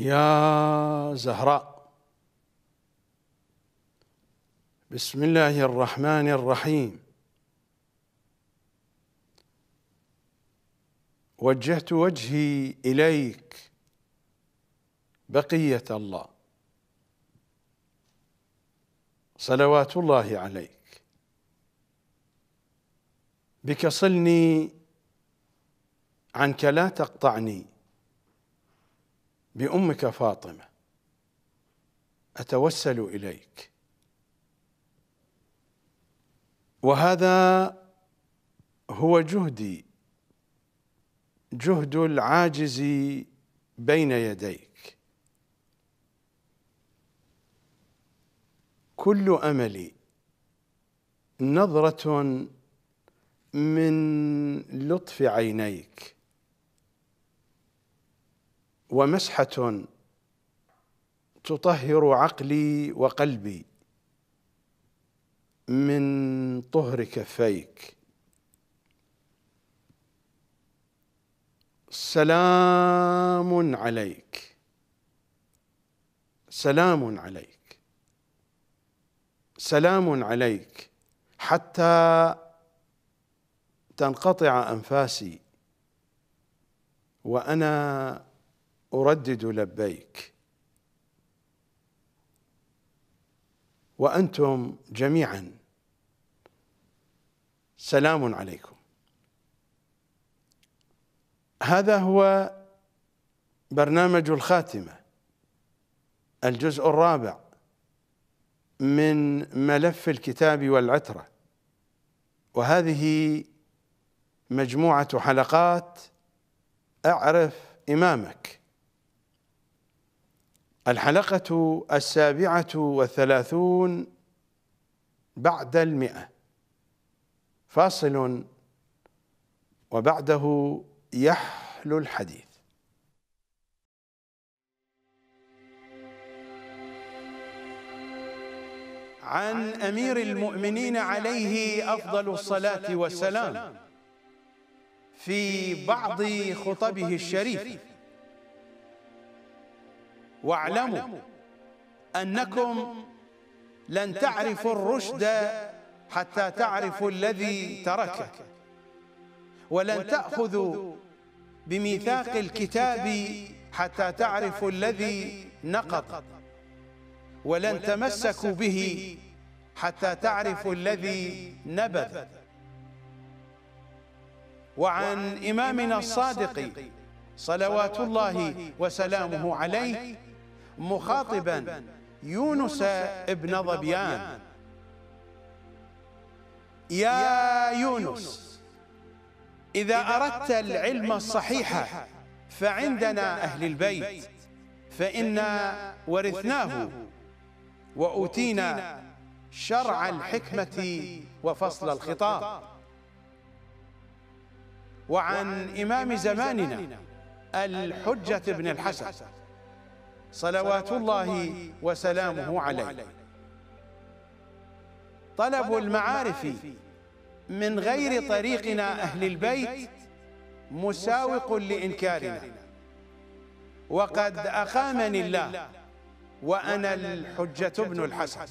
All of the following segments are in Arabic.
يا زهراء بسم الله الرحمن الرحيم وجهت وجهي اليك بقيه الله صلوات الله عليك بك صلني عنك لا تقطعني بامك فاطمه اتوسل اليك وهذا هو جهدي جهد العاجز بين يديك كل املي نظره من لطف عينيك ومسحه تطهر عقلي وقلبي من طهر كفيك سلام عليك سلام عليك سلام عليك حتى تنقطع انفاسي وانا اردد لبيك وانتم جميعا سلام عليكم هذا هو برنامج الخاتمه الجزء الرابع من ملف الكتاب والعتره وهذه مجموعه حلقات اعرف امامك الحلقة السابعة والثلاثون بعد المئة فاصل وبعده يحلو الحديث عن أمير المؤمنين عليه أفضل الصلاة والسلام في بعض خطبه الشريف واعلموا أنكم لن تعرفوا الرشد حتى تعرفوا الذي تركه ولن تأخذوا بميثاق الكتاب حتى تعرفوا الذي نقض ولن تمسكوا به حتى تعرفوا الذي نبذ وعن إمامنا الصادق صلوات الله وسلامه عليه مخاطبا يونس ابن ظبيان يا يونس إذا أردت العلم الصحيح فعندنا أهل البيت فإنا ورثناه وأوتينا شرع الحكمة وفصل الخطاب وعن إمام زماننا الحجة بن الحسن صلوات الله وسلامه عليه طلب المعارف من غير طريقنا أهل البيت مساوق لإنكارنا وقد أقامني الله وأنا الحجة بن الحسن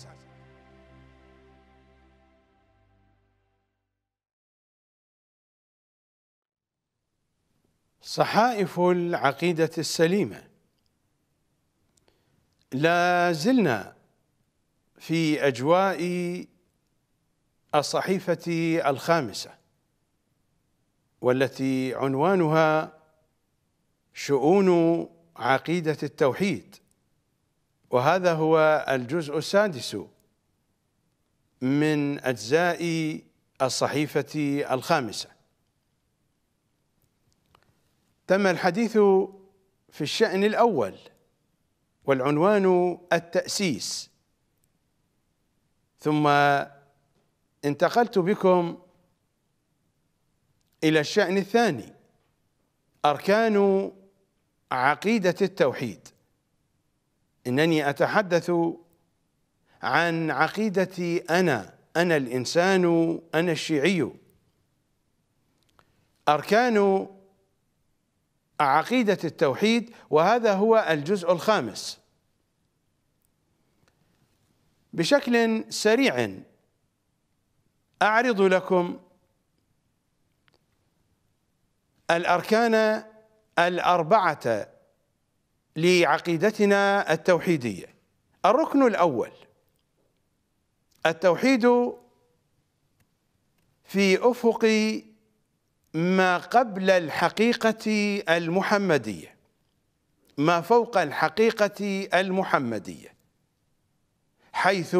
صحائف العقيدة السليمة لا زلنا في اجواء الصحيفه الخامسه والتي عنوانها شؤون عقيده التوحيد وهذا هو الجزء السادس من اجزاء الصحيفه الخامسه تم الحديث في الشان الاول والعنوان التأسيس ثم انتقلت بكم إلى الشأن الثاني أركان عقيدة التوحيد إنني أتحدث عن عقيدتي أنا أنا الإنسان أنا الشيعي أركان عقيدة التوحيد وهذا هو الجزء الخامس بشكل سريع اعرض لكم الاركان الاربعه لعقيدتنا التوحيديه الركن الاول التوحيد في افق ما قبل الحقيقه المحمديه ما فوق الحقيقه المحمديه حيث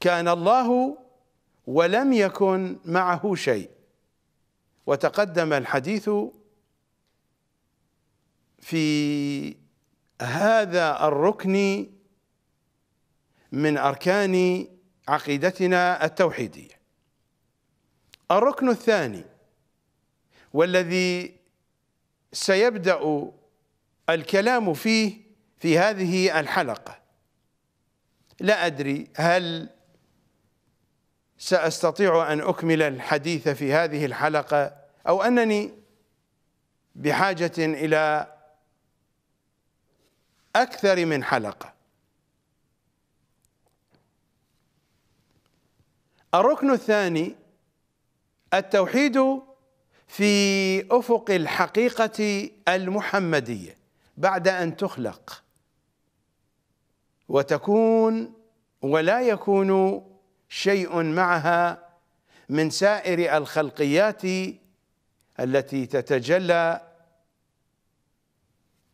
كان الله ولم يكن معه شيء وتقدم الحديث في هذا الركن من أركان عقيدتنا التوحيدية الركن الثاني والذي سيبدأ الكلام فيه في هذه الحلقة لا أدري هل سأستطيع أن أكمل الحديث في هذه الحلقة أو أنني بحاجة إلى أكثر من حلقة الركن الثاني التوحيد في أفق الحقيقة المحمدية بعد أن تخلق وتكون ولا يكون شيء معها من سائر الخلقيات التي تتجلى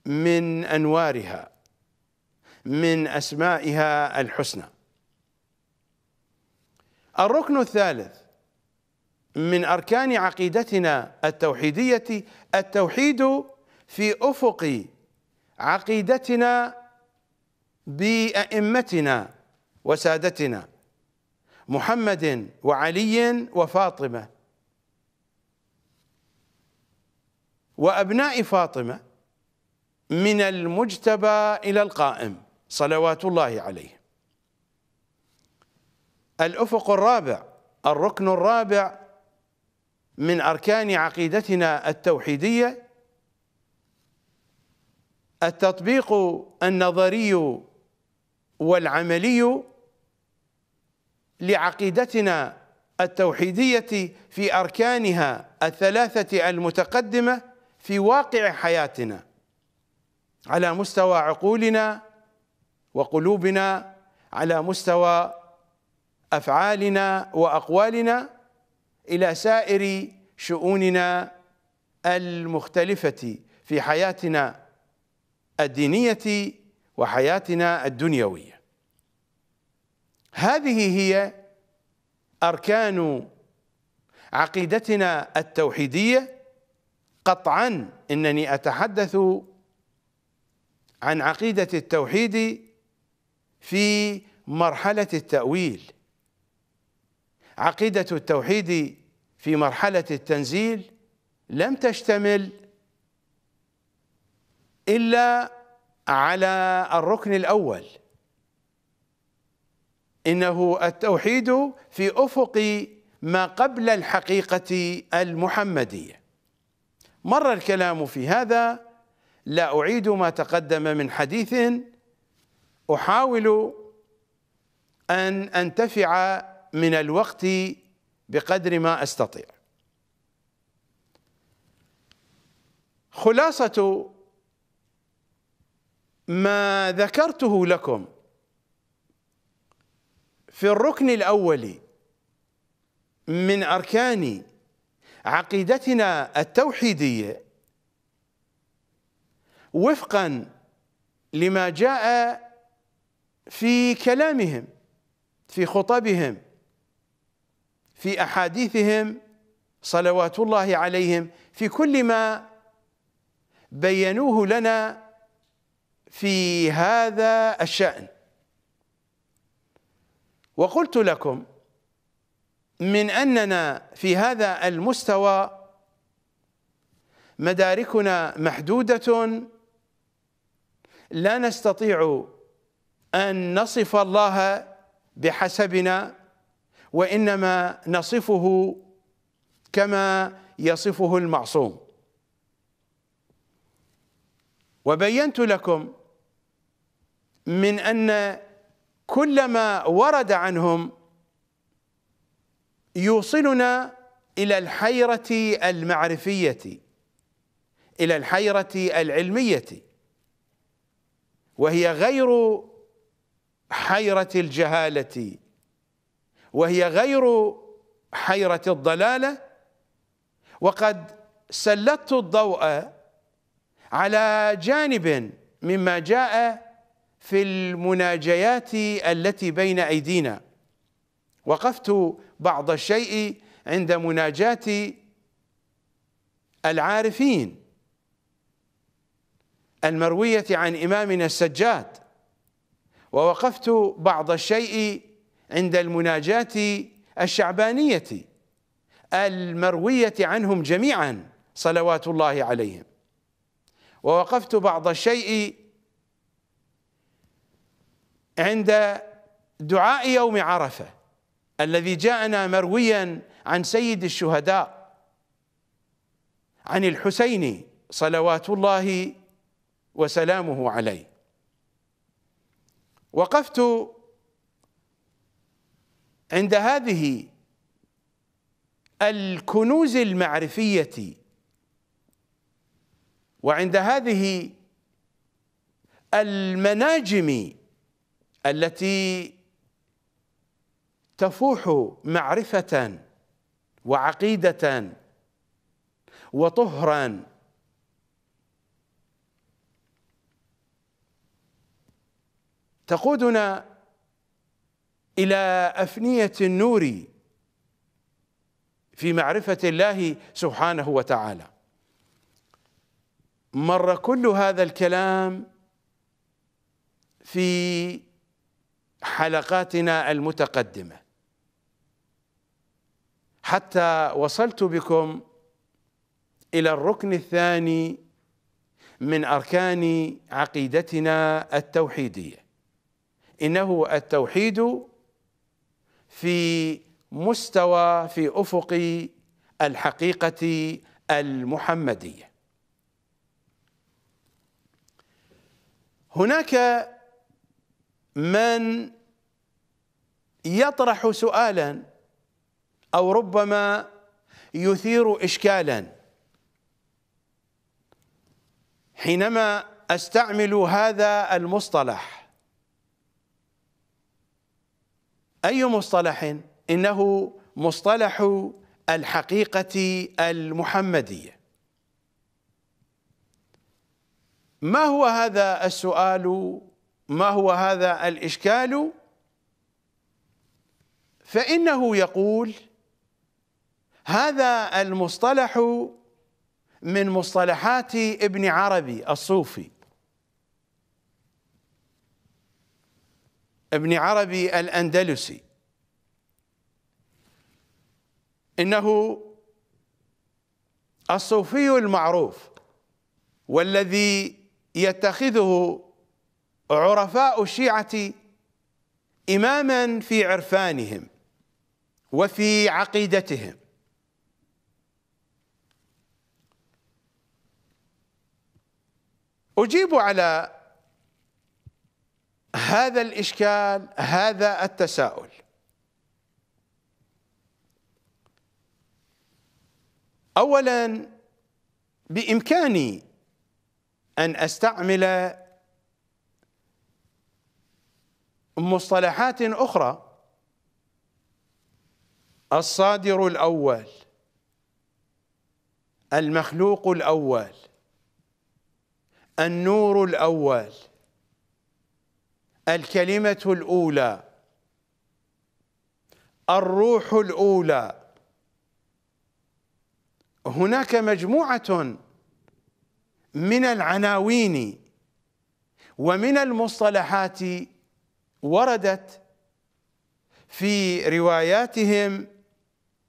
من انوارها من اسمائها الحسنى الركن الثالث من اركان عقيدتنا التوحيديه التوحيد في افق عقيدتنا بأئمتنا وسادتنا محمد وعلي وفاطمة وأبناء فاطمة من المجتبى إلى القائم صلوات الله عليه الأفق الرابع الركن الرابع من أركان عقيدتنا التوحيدية التطبيق النظري والعملي لعقيدتنا التوحيدية في أركانها الثلاثة المتقدمة في واقع حياتنا على مستوى عقولنا وقلوبنا على مستوى أفعالنا وأقوالنا إلى سائر شؤوننا المختلفة في حياتنا الدينية وحياتنا الدنيويه هذه هي اركان عقيدتنا التوحيديه قطعا انني اتحدث عن عقيده التوحيد في مرحله التاويل عقيده التوحيد في مرحله التنزيل لم تشتمل الا على الركن الاول انه التوحيد في افق ما قبل الحقيقه المحمديه مر الكلام في هذا لا اعيد ما تقدم من حديث احاول ان انتفع من الوقت بقدر ما استطيع خلاصه ما ذكرته لكم في الركن الاول من اركان عقيدتنا التوحيديه وفقا لما جاء في كلامهم في خطبهم في احاديثهم صلوات الله عليهم في كل ما بينوه لنا في هذا الشأن وقلت لكم من أننا في هذا المستوى مداركنا محدودة لا نستطيع أن نصف الله بحسبنا وإنما نصفه كما يصفه المعصوم وبينت لكم من ان كل ما ورد عنهم يوصلنا الى الحيره المعرفيه الى الحيره العلميه وهي غير حيره الجهاله وهي غير حيره الضلاله وقد سلطت الضوء على جانب مما جاء في المناجيات التي بين ايدينا وقفت بعض الشيء عند مناجاه العارفين المرويه عن امامنا السجاد ووقفت بعض الشيء عند المناجاه الشعبانيه المرويه عنهم جميعا صلوات الله عليهم ووقفت بعض الشيء عند دعاء يوم عرفه الذي جاءنا مرويا عن سيد الشهداء عن الحسين صلوات الله وسلامه عليه وقفت عند هذه الكنوز المعرفيه وعند هذه المناجم التي تفوح معرفة وعقيدة وطهرا تقودنا إلى أفنية النور في معرفة الله سبحانه وتعالى مر كل هذا الكلام في حلقاتنا المتقدمه حتى وصلت بكم الى الركن الثاني من اركان عقيدتنا التوحيديه انه التوحيد في مستوى في افق الحقيقه المحمديه هناك من يطرح سؤالا او ربما يثير اشكالا حينما استعمل هذا المصطلح اي مصطلح انه مصطلح الحقيقه المحمديه ما هو هذا السؤال ما هو هذا الإشكال فإنه يقول هذا المصطلح من مصطلحات ابن عربي الصوفي ابن عربي الأندلسي إنه الصوفي المعروف والذي يتخذه عرفاء الشيعة إماما في عرفانهم وفي عقيدتهم أجيب على هذا الإشكال هذا التساؤل أولا بإمكاني أن أستعمل مصطلحات أخرى الصادر الأول المخلوق الأول النور الأول الكلمة الأولى الروح الأولى هناك مجموعة من العناوين ومن المصطلحات وردت في رواياتهم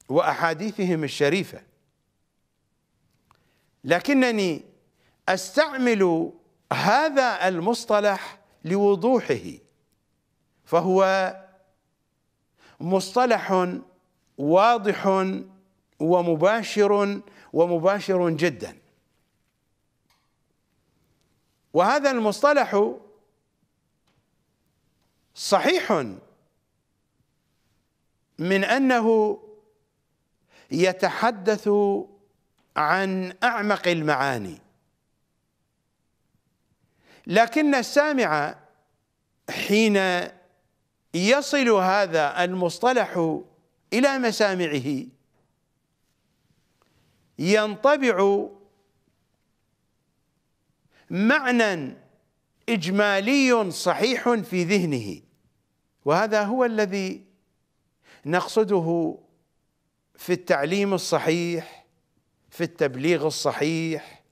واحاديثهم الشريفه لكنني استعمل هذا المصطلح لوضوحه فهو مصطلح واضح ومباشر ومباشر جدا وهذا المصطلح صحيح من انه يتحدث عن اعمق المعاني لكن السامع حين يصل هذا المصطلح الى مسامعه ينطبع معنى اجمالي صحيح في ذهنه وهذا هو الذي نقصده في التعليم الصحيح في التبليغ الصحيح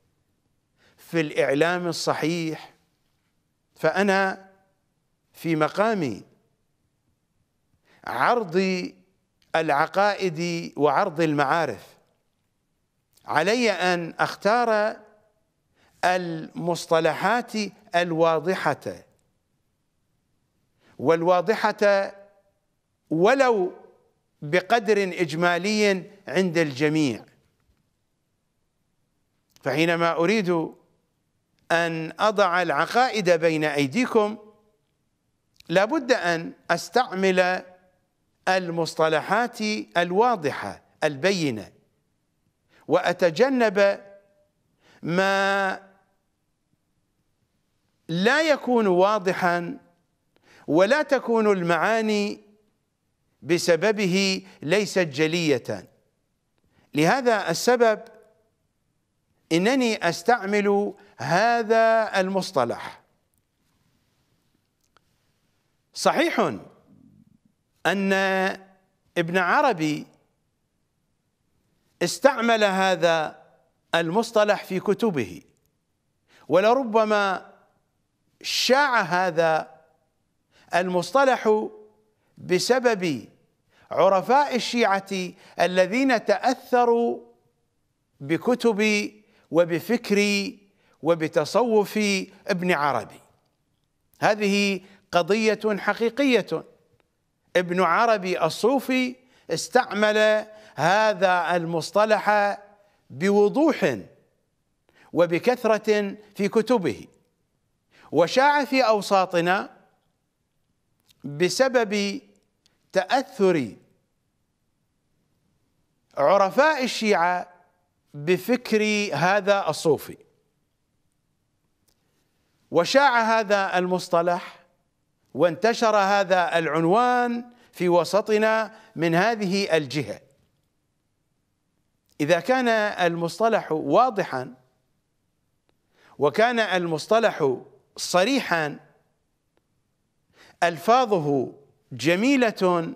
في الاعلام الصحيح فانا في مقام عرض العقائد وعرض المعارف علي ان اختار المصطلحات الواضحة والواضحة ولو بقدر إجمالي عند الجميع فحينما أريد أن أضع العقائد بين أيديكم لابد أن أستعمل المصطلحات الواضحة البينة وأتجنب ما لا يكون واضحا ولا تكون المعاني بسببه ليست جلية لهذا السبب إنني أستعمل هذا المصطلح صحيح أن ابن عربي استعمل هذا المصطلح في كتبه ولربما شاع هذا المصطلح بسبب عرفاء الشيعة الذين تأثروا بكتب وبفكر وبتصوف ابن عربي هذه قضية حقيقية ابن عربي الصوفي استعمل هذا المصطلح بوضوح وبكثرة في كتبه وشاع في اوساطنا بسبب تاثر عرفاء الشيعه بفكر هذا الصوفي وشاع هذا المصطلح وانتشر هذا العنوان في وسطنا من هذه الجهه اذا كان المصطلح واضحا وكان المصطلح صريحا الفاظه جميله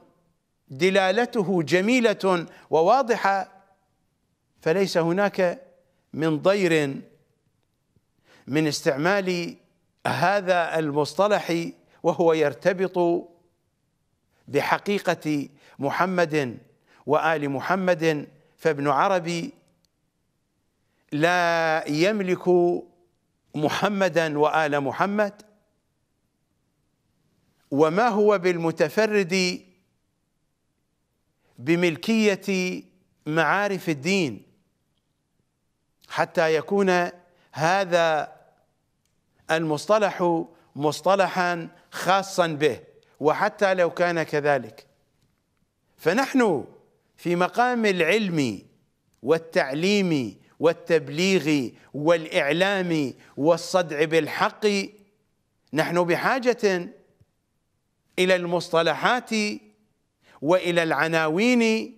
دلالته جميله وواضحه فليس هناك من ضير من استعمال هذا المصطلح وهو يرتبط بحقيقه محمد وال محمد فابن عربي لا يملك محمدا وآل محمد وما هو بالمتفرد بملكية معارف الدين حتى يكون هذا المصطلح مصطلحا خاصا به وحتى لو كان كذلك فنحن في مقام العلم والتعليم والتبليغ والاعلام والصدع بالحق نحن بحاجه الى المصطلحات والى العناوين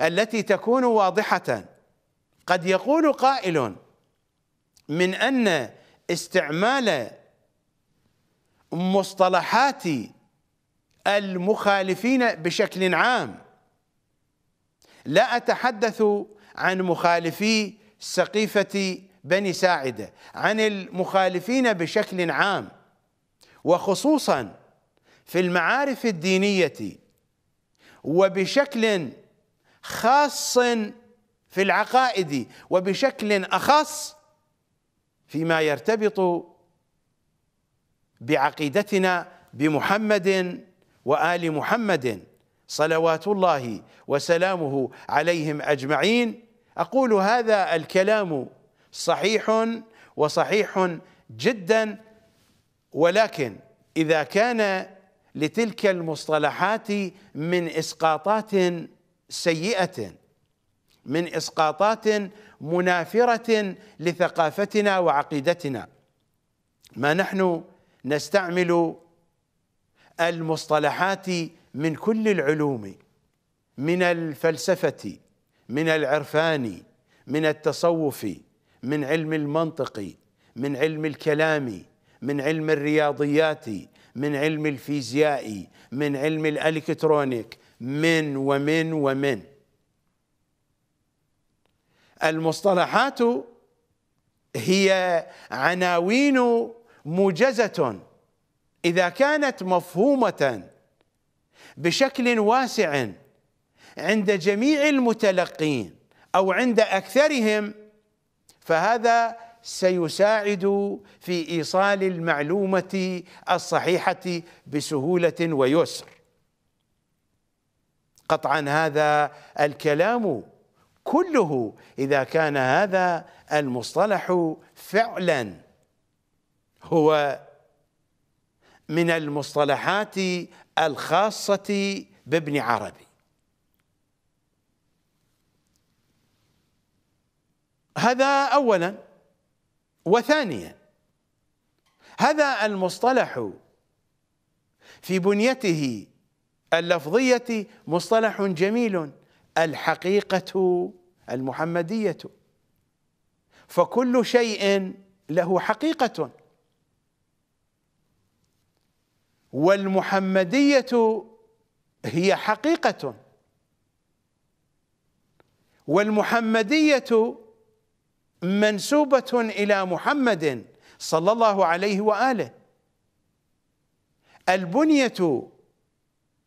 التي تكون واضحه قد يقول قائل من ان استعمال مصطلحات المخالفين بشكل عام لا اتحدث عن مخالفي سقيفة بني ساعدة عن المخالفين بشكل عام وخصوصا في المعارف الدينية وبشكل خاص في العقائد وبشكل أخص فيما يرتبط بعقيدتنا بمحمد وآل محمد صلوات الله وسلامه عليهم اجمعين اقول هذا الكلام صحيح وصحيح جدا ولكن اذا كان لتلك المصطلحات من اسقاطات سيئه من اسقاطات منافره لثقافتنا وعقيدتنا ما نحن نستعمل المصطلحات من كل العلوم من الفلسفة من العرفان من التصوف من علم المنطق من علم الكلام من علم الرياضيات من علم الفيزياء من علم الالكترونيك من ومن ومن المصطلحات هي عناوين موجزه اذا كانت مفهومه بشكل واسع عند جميع المتلقين او عند اكثرهم فهذا سيساعد في ايصال المعلومه الصحيحه بسهوله ويسر قطعا هذا الكلام كله اذا كان هذا المصطلح فعلا هو من المصطلحات الخاصة بابن عربي هذا أولا وثانيا هذا المصطلح في بنيته اللفظية مصطلح جميل الحقيقة المحمدية فكل شيء له حقيقة والمحمدية هي حقيقة والمحمدية منسوبة إلى محمد صلى الله عليه وآله البنية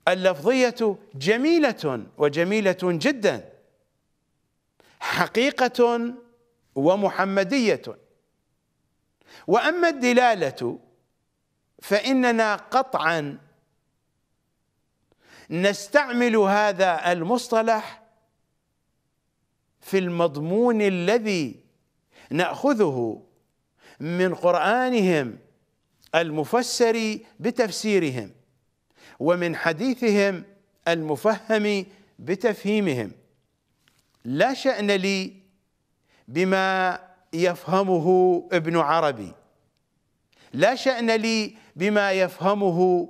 اللفظية جميلة وجميلة جدا حقيقة ومحمدية وأما الدلالة فإننا قطعا نستعمل هذا المصطلح في المضمون الذي نأخذه من قرآنهم المفسر بتفسيرهم ومن حديثهم المفهم بتفهيمهم لا شأن لي بما يفهمه ابن عربي لا شأن لي بما يفهمه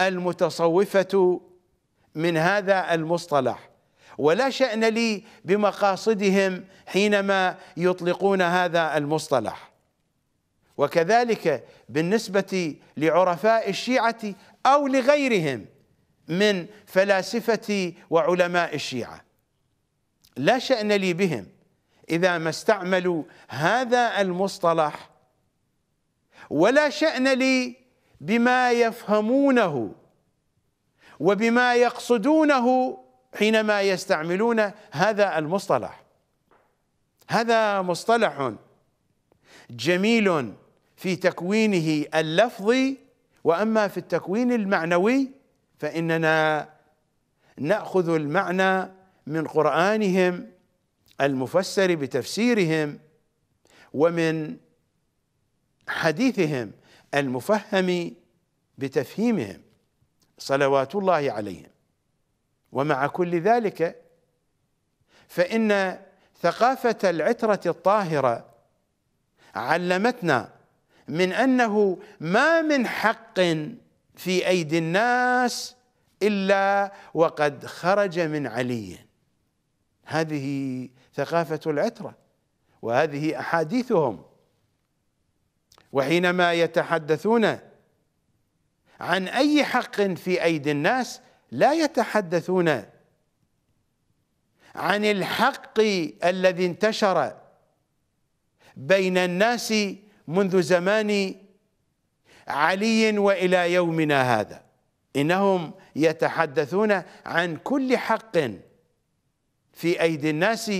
المتصوفه من هذا المصطلح ولا شأن لي بمقاصدهم حينما يطلقون هذا المصطلح وكذلك بالنسبة لعرفاء الشيعة أو لغيرهم من فلاسفة وعلماء الشيعة لا شأن لي بهم إذا ما استعملوا هذا المصطلح ولا شأن لي بما يفهمونه وبما يقصدونه حينما يستعملون هذا المصطلح هذا مصطلح جميل في تكوينه اللفظي واما في التكوين المعنوي فاننا ناخذ المعنى من قرانهم المفسر بتفسيرهم ومن حديثهم المفهم بتفهيمهم صلوات الله عليهم ومع كل ذلك فإن ثقافة العترة الطاهرة علمتنا من أنه ما من حق في أيدي الناس إلا وقد خرج من علي هذه ثقافة العترة وهذه أحاديثهم وحينما يتحدثون عن اي حق في ايدي الناس لا يتحدثون عن الحق الذي انتشر بين الناس منذ زمان علي والى يومنا هذا انهم يتحدثون عن كل حق في ايدي الناس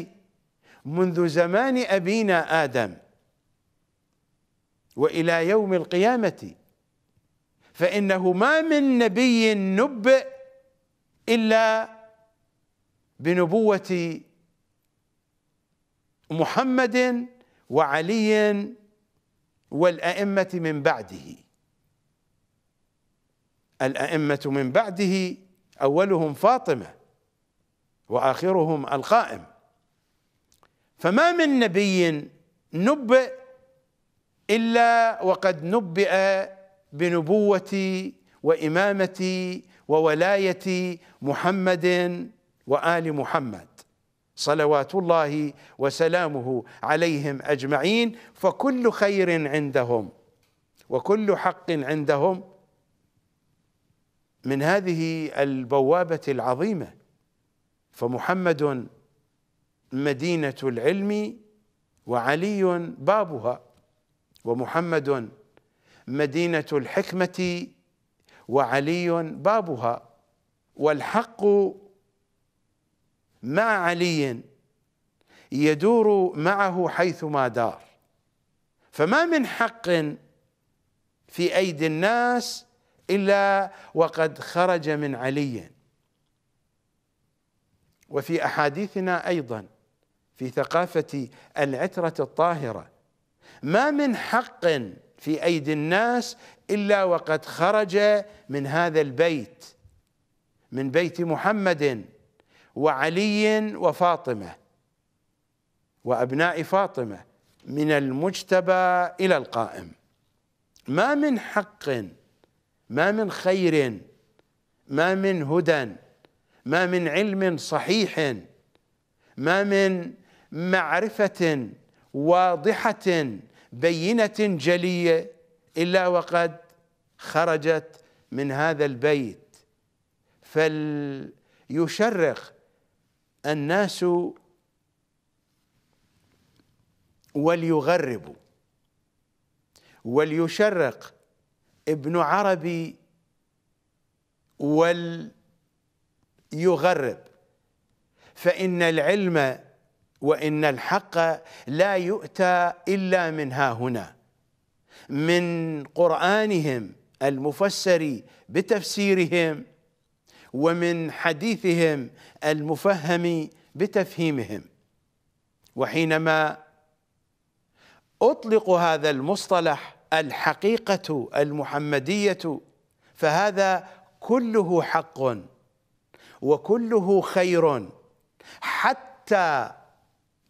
منذ زمان ابينا ادم والى يوم القيامه فانه ما من نبي نبئ الا بنبوه محمد وعلي والائمه من بعده الائمه من بعده اولهم فاطمه واخرهم القائم فما من نبي نبئ الا وقد نبئ بنبوه وامامه وولايه محمد وال محمد صلوات الله وسلامه عليهم اجمعين فكل خير عندهم وكل حق عندهم من هذه البوابه العظيمه فمحمد مدينه العلم وعلي بابها ومحمد مدينة الحكمة وعلي بابها والحق مع علي يدور معه حيثما دار فما من حق في أيدي الناس إلا وقد خرج من علي وفي أحاديثنا أيضا في ثقافة العترة الطاهرة ما من حق في ايدي الناس الا وقد خرج من هذا البيت من بيت محمد وعلي وفاطمه وابناء فاطمه من المجتبى الى القائم ما من حق ما من خير ما من هدى ما من علم صحيح ما من معرفه واضحة بينة جلية إلا وقد خرجت من هذا البيت فليشرق الناس وليغربوا وليشرق ابن عربي وليغرب فإن العلم وإن الحق لا يؤتى إلا من ها هنا من قرآنهم المفسر بتفسيرهم ومن حديثهم المفهم بتفهيمهم وحينما أطلق هذا المصطلح الحقيقة المحمدية فهذا كله حق وكله خير حتى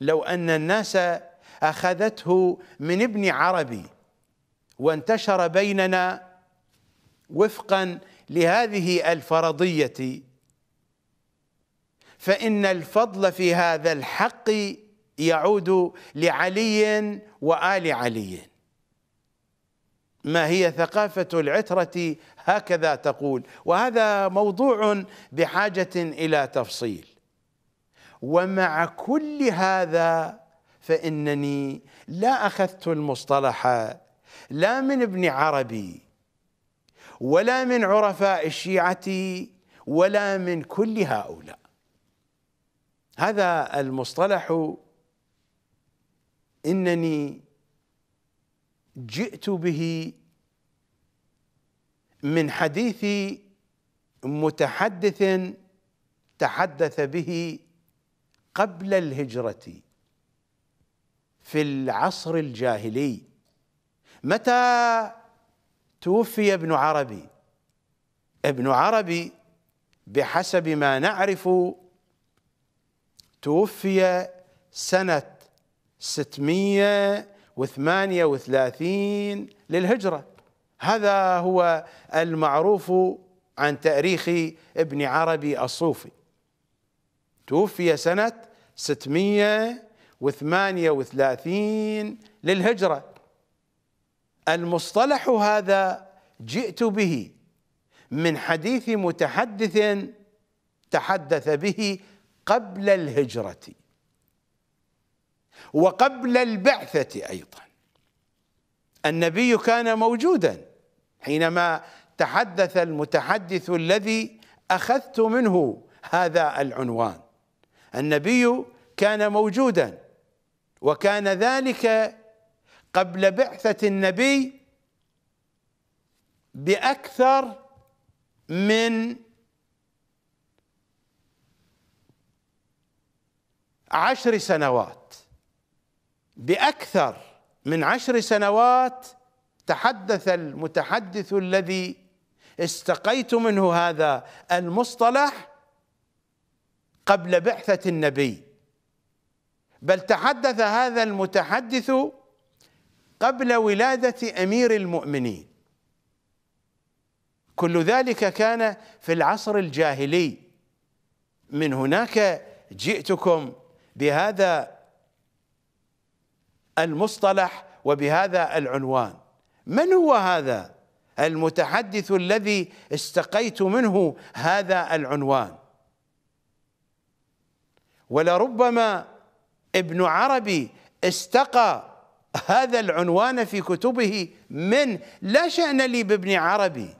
لو أن الناس أخذته من ابن عربي وانتشر بيننا وفقا لهذه الفرضية فإن الفضل في هذا الحق يعود لعلي وآل علي ما هي ثقافة العترة هكذا تقول وهذا موضوع بحاجة إلى تفصيل ومع كل هذا فانني لا اخذت المصطلح لا من ابن عربي ولا من عرفاء الشيعه ولا من كل هؤلاء هذا المصطلح انني جئت به من حديث متحدث تحدث به قبل الهجرة في العصر الجاهلي متى توفي ابن عربي ابن عربي بحسب ما نعرف توفي سنة 638 للهجرة هذا هو المعروف عن تاريخ ابن عربي الصوفي توفي سنة 638 للهجرة المصطلح هذا جئت به من حديث متحدث تحدث به قبل الهجرة وقبل البعثة أيضا النبي كان موجودا حينما تحدث المتحدث الذي أخذت منه هذا العنوان النبي كان موجودا وكان ذلك قبل بعثة النبي بأكثر من عشر سنوات بأكثر من عشر سنوات تحدث المتحدث الذي استقيت منه هذا المصطلح قبل بعثة النبي بل تحدث هذا المتحدث قبل ولادة أمير المؤمنين كل ذلك كان في العصر الجاهلي من هناك جئتكم بهذا المصطلح وبهذا العنوان من هو هذا المتحدث الذي استقيت منه هذا العنوان ولربما ابن عربي استقى هذا العنوان في كتبه من لا شأن لي بابن عربي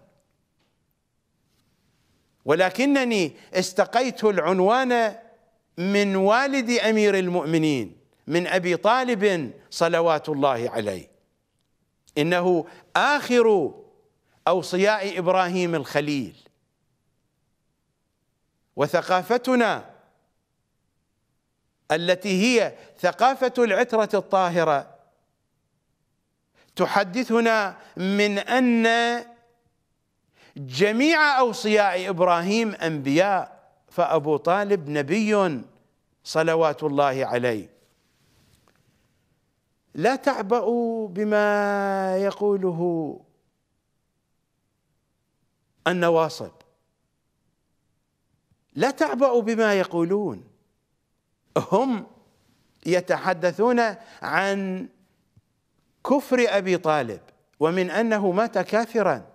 ولكنني استقيت العنوان من والد امير المؤمنين من ابي طالب صلوات الله عليه انه اخر اوصياء ابراهيم الخليل وثقافتنا التي هي ثقافة العترة الطاهرة تحدثنا من أن جميع أوصياء إبراهيم أنبياء فأبو طالب نبي صلوات الله عليه لا تعبأوا بما يقوله النواصب لا تعبأوا بما يقولون هم يتحدثون عن كفر ابي طالب ومن انه مات كافرا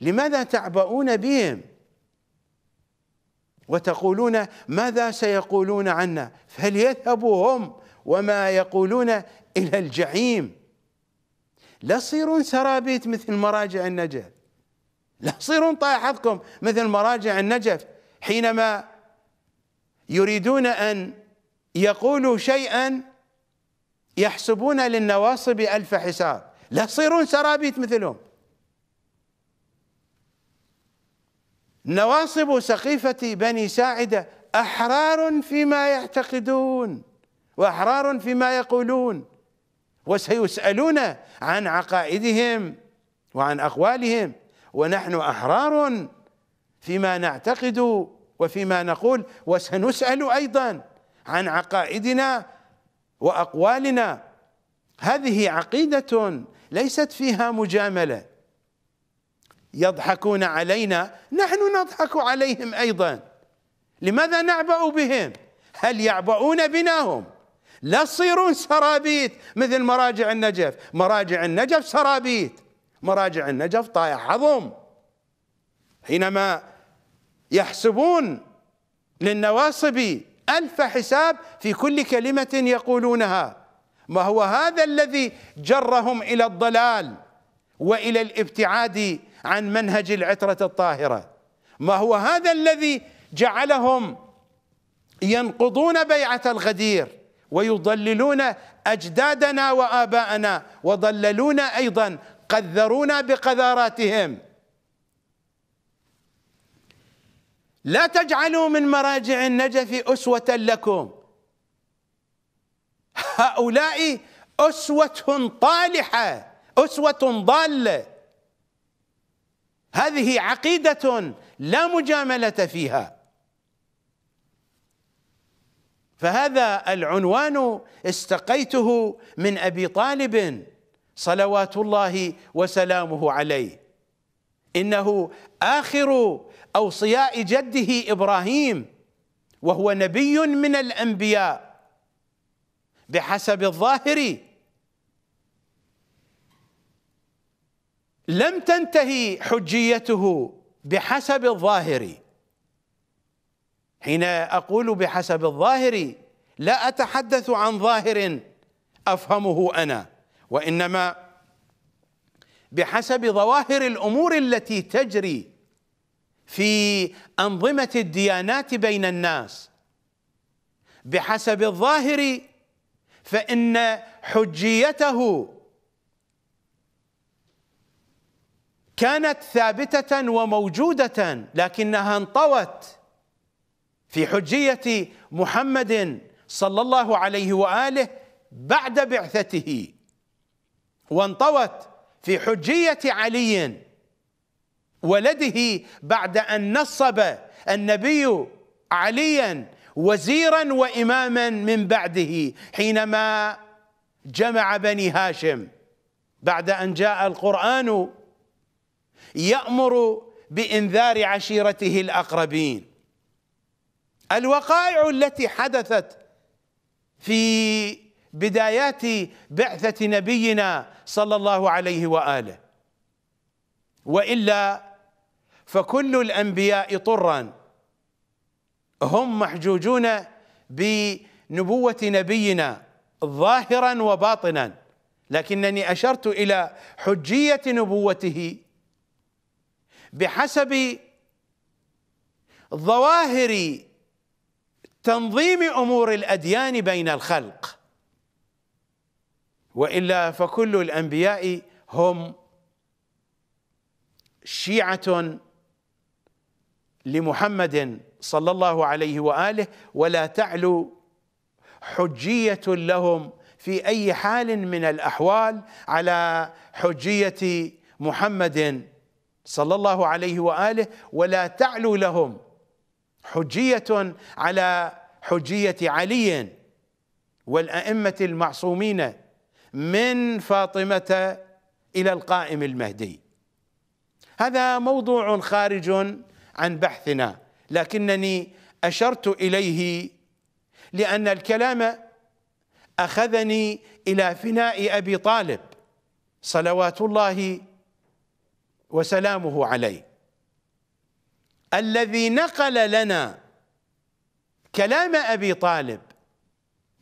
لماذا تعبؤون بهم وتقولون ماذا سيقولون عنا فليذهبوا هم وما يقولون الى الجحيم لا تصيرون سرابيت مثل مراجع النجف لا تصيرون طائحتكم مثل مراجع النجف حينما يريدون أن يقولوا شيئا يحسبون للنواصب ألف حساب لا يصيرون سرابيت مثلهم نواصب سقيفة بني ساعدة أحرار فيما يعتقدون وأحرار فيما يقولون وسيسألون عن عقائدهم وعن أقوالهم ونحن أحرار فيما نعتقد وفيما نقول وسنسأل أيضا عن عقائدنا وأقوالنا هذه عقيدة ليست فيها مجاملة يضحكون علينا نحن نضحك عليهم أيضا لماذا نعبأ بهم هل يعبؤون بنا هم لا تصيرون سرابيت مثل مراجع النجف مراجع النجف سرابيت مراجع النجف طايح عظم حينما يحسبون للنواصب ألف حساب في كل كلمة يقولونها ما هو هذا الذي جرهم إلى الضلال وإلى الابتعاد عن منهج العترة الطاهرة ما هو هذا الذي جعلهم ينقضون بيعة الغدير ويضللون أجدادنا وآباءنا وضللونا أيضا قذرونا بقذاراتهم لا تجعلوا من مراجع النجف أسوة لكم هؤلاء أسوة طالحة أسوة ضالة هذه عقيدة لا مجاملة فيها فهذا العنوان استقيته من أبي طالب صلوات الله وسلامه عليه إنه آخر أوصياء جده إبراهيم وهو نبي من الأنبياء بحسب الظاهر لم تنتهي حجيته بحسب الظاهر حين أقول بحسب الظاهر لا أتحدث عن ظاهر أفهمه أنا وإنما بحسب ظواهر الأمور التي تجري في أنظمة الديانات بين الناس بحسب الظاهر فإن حجيته كانت ثابتة وموجودة لكنها انطوت في حجية محمد صلى الله عليه وآله بعد بعثته وانطوت في حجية علي ولده بعد أن نصب النبي عليا وزيرا وإماما من بعده حينما جمع بني هاشم بعد أن جاء القرآن يأمر بإنذار عشيرته الأقربين الوقائع التي حدثت في بدايات بعثة نبينا صلى الله عليه وآله وإلا فكل الانبياء طرا هم محجوجون بنبوه نبينا ظاهرا وباطنا لكنني اشرت الى حجيه نبوته بحسب ظواهر تنظيم امور الاديان بين الخلق والا فكل الانبياء هم شيعه لمحمد صلى الله عليه واله ولا تعلو حجيه لهم في اي حال من الاحوال على حجيه محمد صلى الله عليه واله ولا تعلو لهم حجيه على حجيه علي والائمه المعصومين من فاطمه الى القائم المهدي هذا موضوع خارج عن بحثنا لكنني اشرت اليه لان الكلام اخذني الى فناء ابي طالب صلوات الله وسلامه عليه الذي نقل لنا كلام ابي طالب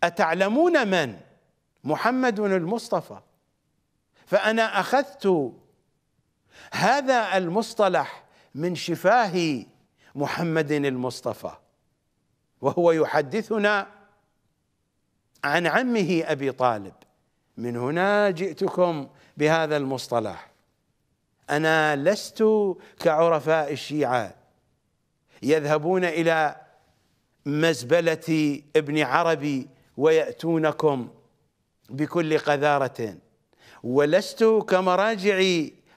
اتعلمون من محمد المصطفى فانا اخذت هذا المصطلح من شفاه محمد المصطفى وهو يحدثنا عن عمه ابي طالب من هنا جئتكم بهذا المصطلح انا لست كعرفاء الشيعه يذهبون الى مزبله ابن عربي وياتونكم بكل قذاره ولست كمراجع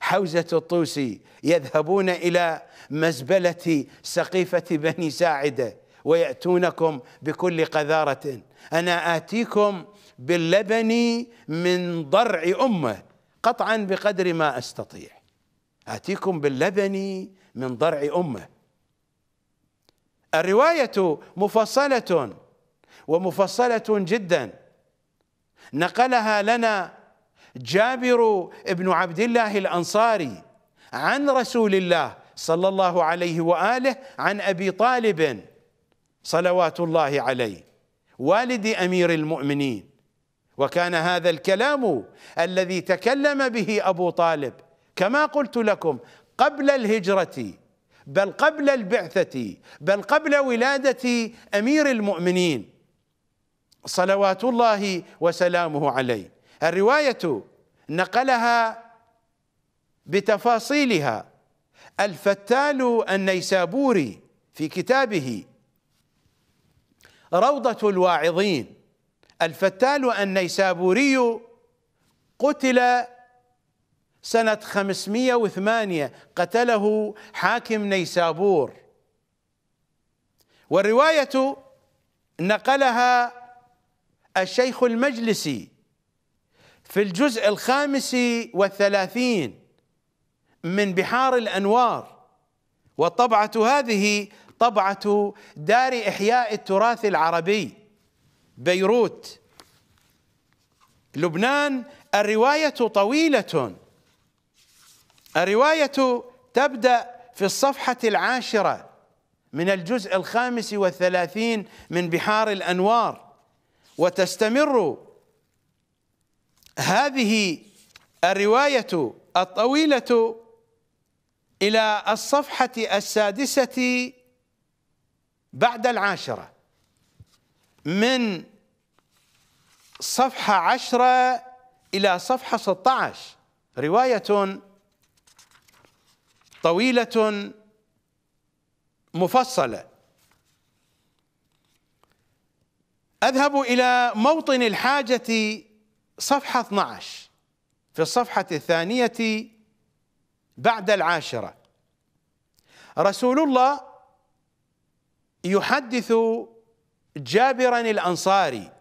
حوزة الطوسي يذهبون إلى مزبلة سقيفة بني ساعدة ويأتونكم بكل قذارة أنا آتيكم باللبن من ضرع أمة قطعا بقدر ما أستطيع آتيكم باللبن من ضرع أمة الرواية مفصلة ومفصلة جدا نقلها لنا جابر بن عبد الله الانصاري عن رسول الله صلى الله عليه واله عن ابي طالب صلوات الله عليه والد امير المؤمنين وكان هذا الكلام الذي تكلم به ابو طالب كما قلت لكم قبل الهجره بل قبل البعثه بل قبل ولاده امير المؤمنين صلوات الله وسلامه عليه الرواية نقلها بتفاصيلها الفتال النيسابوري في كتابه روضة الواعظين الفتال النيسابوري قتل سنة 508 قتله حاكم نيسابور والرواية نقلها الشيخ المجلسي في الجزء الخامس والثلاثين من بحار الأنوار والطبعة هذه طبعة دار إحياء التراث العربي بيروت لبنان الرواية طويلة الرواية تبدأ في الصفحة العاشرة من الجزء الخامس والثلاثين من بحار الأنوار وتستمر هذه الرواية الطويلة إلى الصفحة السادسة بعد العاشرة من صفحة عشرة إلى صفحة 16 رواية طويلة مفصلة أذهب إلى موطن الحاجة صفحة 12 في الصفحة الثانية بعد العاشرة رسول الله يحدث جابرا الأنصاري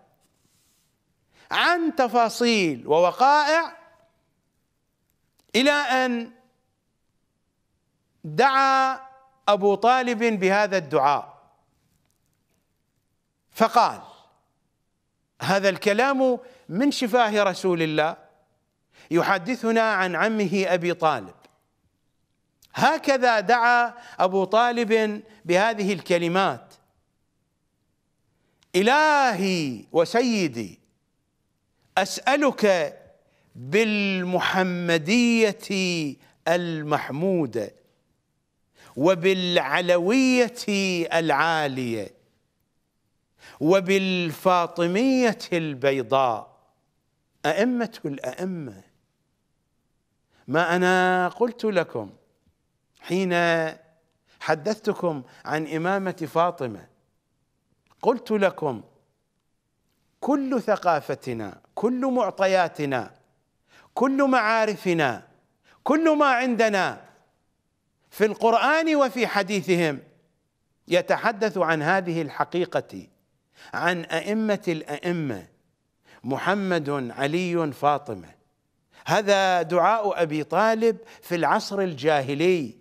عن تفاصيل ووقائع إلى أن دعا أبو طالب بهذا الدعاء فقال هذا الكلام من شفاه رسول الله يحدثنا عن عمه ابي طالب هكذا دعا ابو طالب بهذه الكلمات الهي وسيدي اسالك بالمحمديه المحموده وبالعلويه العاليه وبالفاطميه البيضاء أئمة الأئمة ما أنا قلت لكم حين حدثتكم عن إمامة فاطمة قلت لكم كل ثقافتنا كل معطياتنا كل معارفنا كل ما عندنا في القرآن وفي حديثهم يتحدث عن هذه الحقيقة عن أئمة الأئمة محمد علي فاطمه هذا دعاء ابي طالب في العصر الجاهلي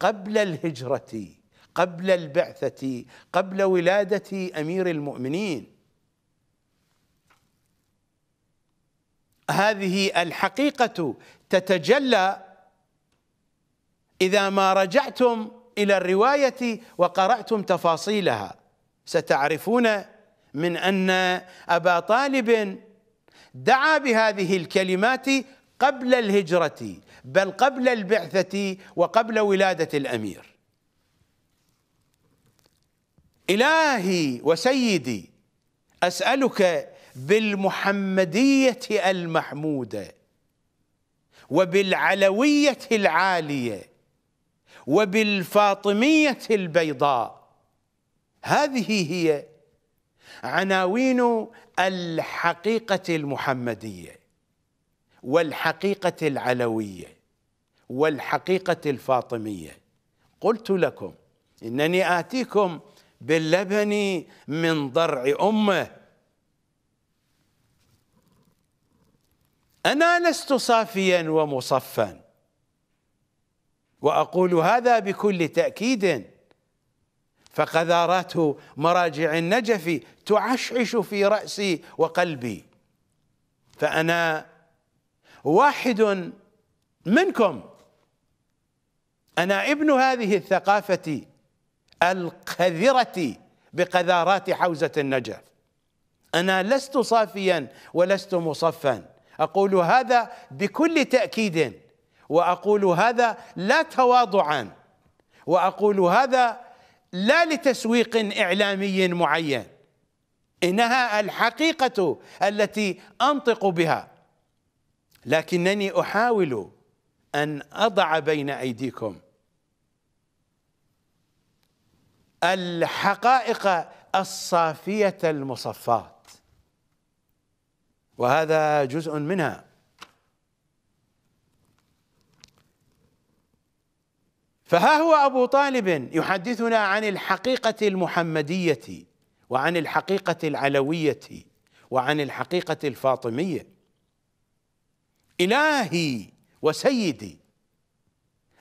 قبل الهجره قبل البعثه قبل ولاده امير المؤمنين هذه الحقيقه تتجلى اذا ما رجعتم الى الروايه وقراتم تفاصيلها ستعرفون من ان ابا طالب دعا بهذه الكلمات قبل الهجره بل قبل البعثه وقبل ولاده الامير الهي وسيدي اسالك بالمحمديه المحموده وبالعلويه العاليه وبالفاطميه البيضاء هذه هي عناوين الحقيقة المحمدية والحقيقة العلوية والحقيقة الفاطمية قلت لكم إنني آتيكم باللبن من ضرع أمه أنا لست صافيا ومصفا وأقول هذا بكل تأكيد فقذارات مراجع النجف تعشعش في رأسي وقلبي فأنا واحد منكم أنا ابن هذه الثقافة القذرة بقذارات حوزة النجف أنا لست صافيا ولست مصفا أقول هذا بكل تأكيد وأقول هذا لا تواضعا وأقول هذا لا لتسويق اعلامي معين انها الحقيقه التي انطق بها لكنني احاول ان اضع بين ايديكم الحقائق الصافيه المصفاه وهذا جزء منها فها هو ابو طالب يحدثنا عن الحقيقه المحمديه وعن الحقيقه العلويه وعن الحقيقه الفاطميه الهي وسيدي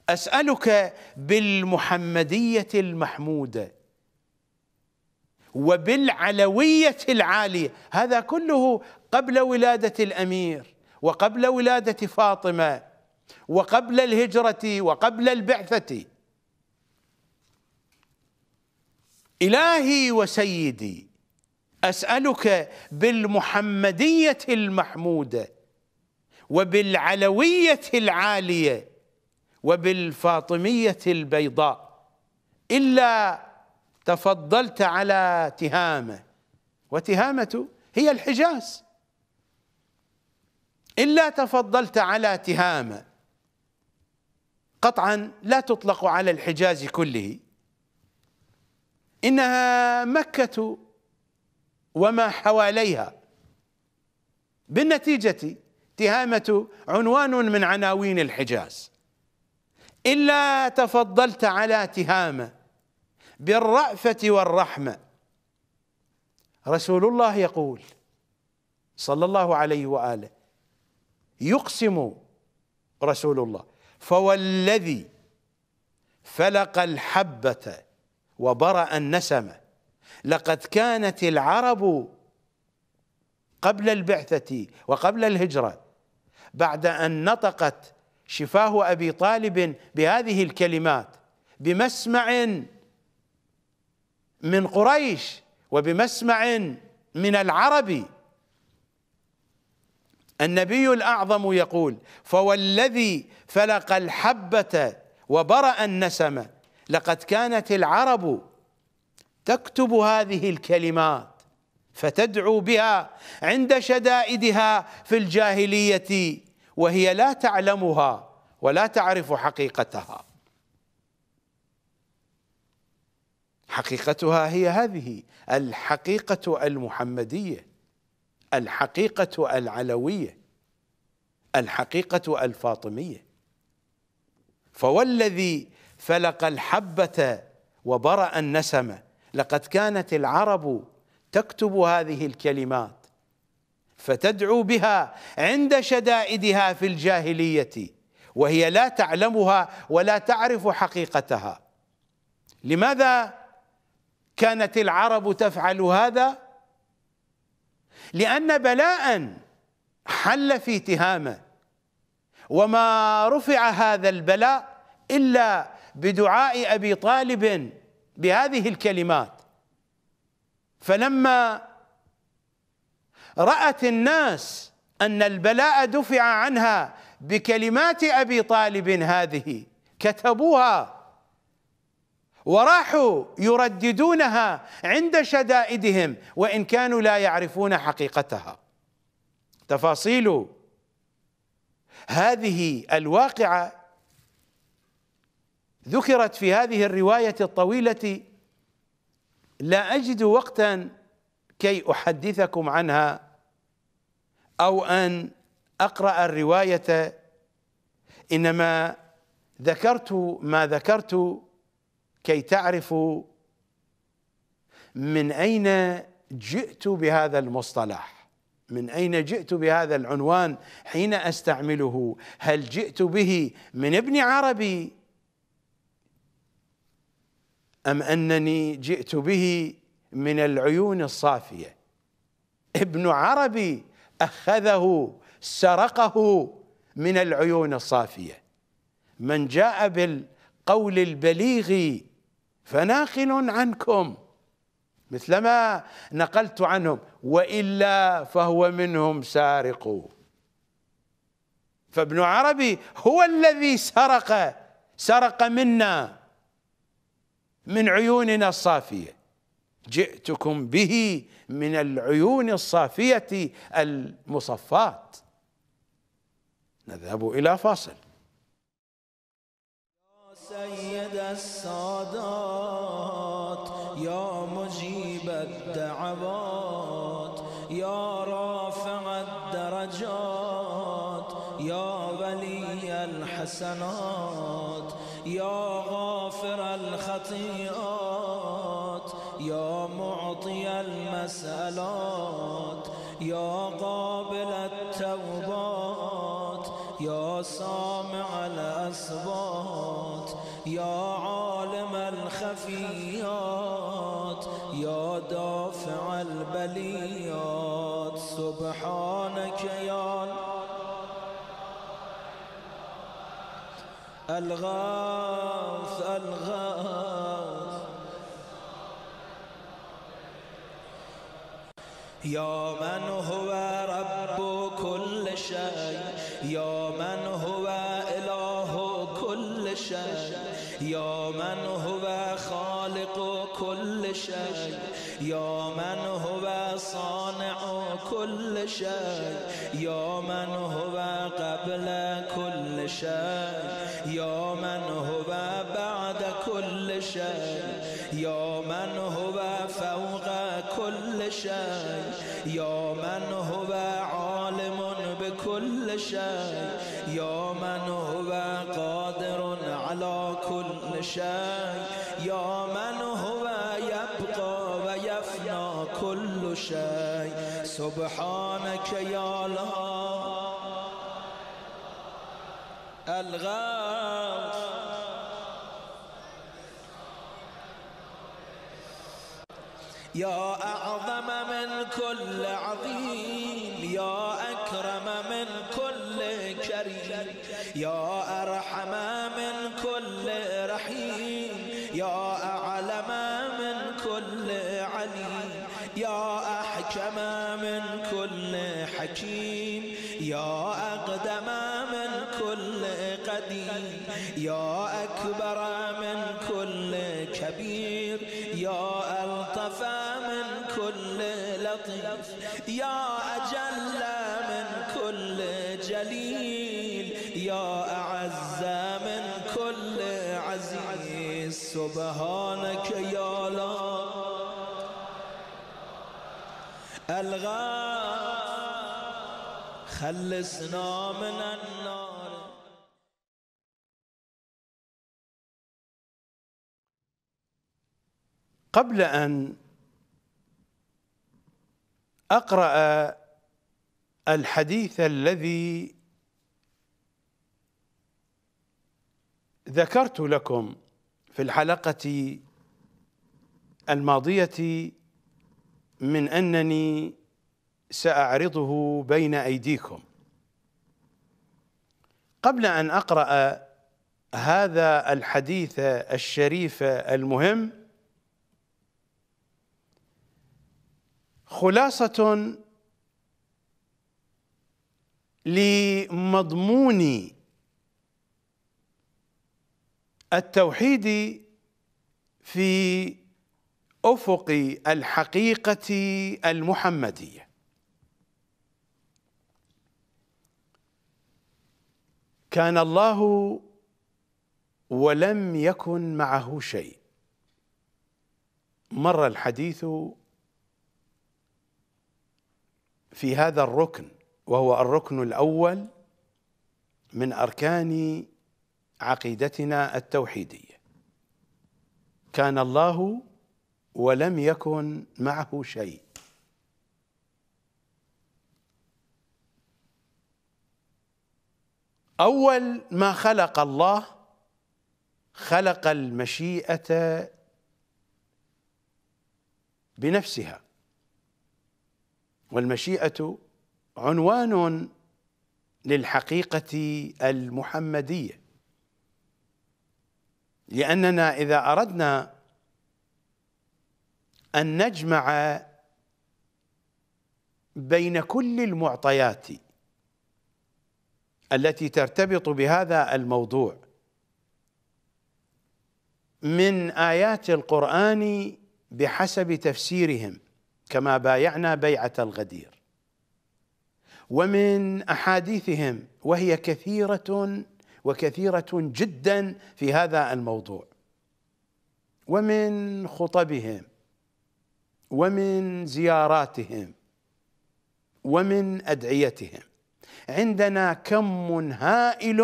اسالك بالمحمديه المحموده وبالعلويه العاليه هذا كله قبل ولاده الامير وقبل ولاده فاطمه وقبل الهجرة وقبل البعثة إلهي وسيدي أسألك بالمحمدية المحمودة وبالعلوية العالية وبالفاطمية البيضاء إلا تفضلت على تهامة وتهامة هي الحجاز إلا تفضلت على تهامه قطعا لا تطلق على الحجاز كله انها مكه وما حواليها بالنتيجه تهامه عنوان من عناوين الحجاز الا تفضلت على تهامه بالرافه والرحمه رسول الله يقول صلى الله عليه واله يقسم رسول الله فوالذي فلق الحبة وبرأ النسمة لقد كانت العرب قبل البعثة وقبل الهجرة بعد أن نطقت شفاه أبي طالب بهذه الكلمات بمسمع من قريش وبمسمع من العرب النبي الأعظم يقول فوالذي فلق الحبة وبرأ النسمة لقد كانت العرب تكتب هذه الكلمات فتدعو بها عند شدائدها في الجاهلية وهي لا تعلمها ولا تعرف حقيقتها حقيقتها هي هذه الحقيقة المحمدية الحقيقة العلوية الحقيقة الفاطمية فوالذي فلق الحبة وبرأ النسمة لقد كانت العرب تكتب هذه الكلمات فتدعو بها عند شدائدها في الجاهلية وهي لا تعلمها ولا تعرف حقيقتها لماذا كانت العرب تفعل هذا؟ لأن بلاء حل في تهامه وما رفع هذا البلاء إلا بدعاء أبي طالب بهذه الكلمات فلما رأت الناس أن البلاء دفع عنها بكلمات أبي طالب هذه كتبوها وراحوا يرددونها عند شدائدهم وان كانوا لا يعرفون حقيقتها تفاصيل هذه الواقعه ذكرت في هذه الروايه الطويله لا اجد وقتا كي احدثكم عنها او ان اقرا الروايه انما ذكرت ما ذكرت كي تعرفوا من اين جئت بهذا المصطلح من اين جئت بهذا العنوان حين استعمله هل جئت به من ابن عربي ام انني جئت به من العيون الصافيه ابن عربي اخذه سرقه من العيون الصافيه من جاء بالقول البليغ فناقل عنكم مثلما نقلت عنهم والا فهو منهم سارق فابن عربي هو الذي سرق سرق منا من عيوننا الصافيه جئتكم به من العيون الصافيه المصفات نذهب الى فاصل سيد السادات يا مجيب الدعوات يا رافع الدرجات يا ولي الحسنات يا غافر الخطيئات يا معطي المسألات يا قابل التوبات يا سامع الأسباب يا عالم الخفيات يا دافع البليات سبحانك يا الغاث الغاث يا من هو رب كل شيء يا من هو یا من هو خالق کل شی یا من هو صانع کل شی یا من هو قبل کل شی یا من هو بعد کل شی یا من هو فوق کل شی یا من هو عالم بکل شی یا من شيء يا من هو يبقى ويفنى كل شيء سبحانك يا الله الغاث يا أعظم من كل عظيم يا أكرم من كل كريم يا أرحم الغاء خلصنا من النار قبل ان اقرا الحديث الذي ذكرت لكم في الحلقه الماضيه من انني ساعرضه بين ايديكم قبل ان اقرا هذا الحديث الشريف المهم خلاصه لمضمون التوحيد في افق الحقيقه المحمديه كان الله ولم يكن معه شيء مر الحديث في هذا الركن وهو الركن الاول من اركان عقيدتنا التوحيديه كان الله ولم يكن معه شيء اول ما خلق الله خلق المشيئه بنفسها والمشيئه عنوان للحقيقه المحمديه لاننا اذا اردنا أن نجمع بين كل المعطيات التي ترتبط بهذا الموضوع من آيات القرآن بحسب تفسيرهم كما بايعنا بيعة الغدير ومن أحاديثهم وهي كثيرة وكثيرة جدا في هذا الموضوع ومن خطبهم ومن زياراتهم ومن ادعيتهم عندنا كم هائل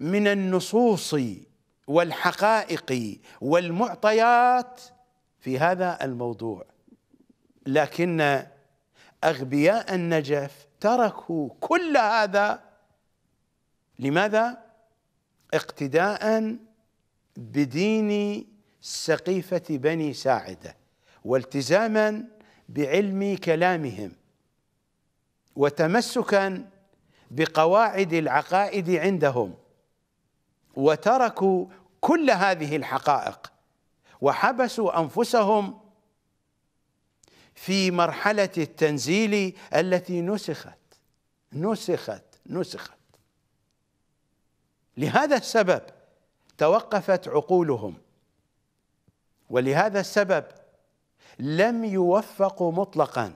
من النصوص والحقائق والمعطيات في هذا الموضوع لكن اغبياء النجف تركوا كل هذا لماذا اقتداء بدين سقيفه بني ساعده والتزاما بعلم كلامهم وتمسكا بقواعد العقائد عندهم وتركوا كل هذه الحقائق وحبسوا انفسهم في مرحله التنزيل التي نسخت نسخت نسخت لهذا السبب توقفت عقولهم ولهذا السبب لم يوفقوا مطلقا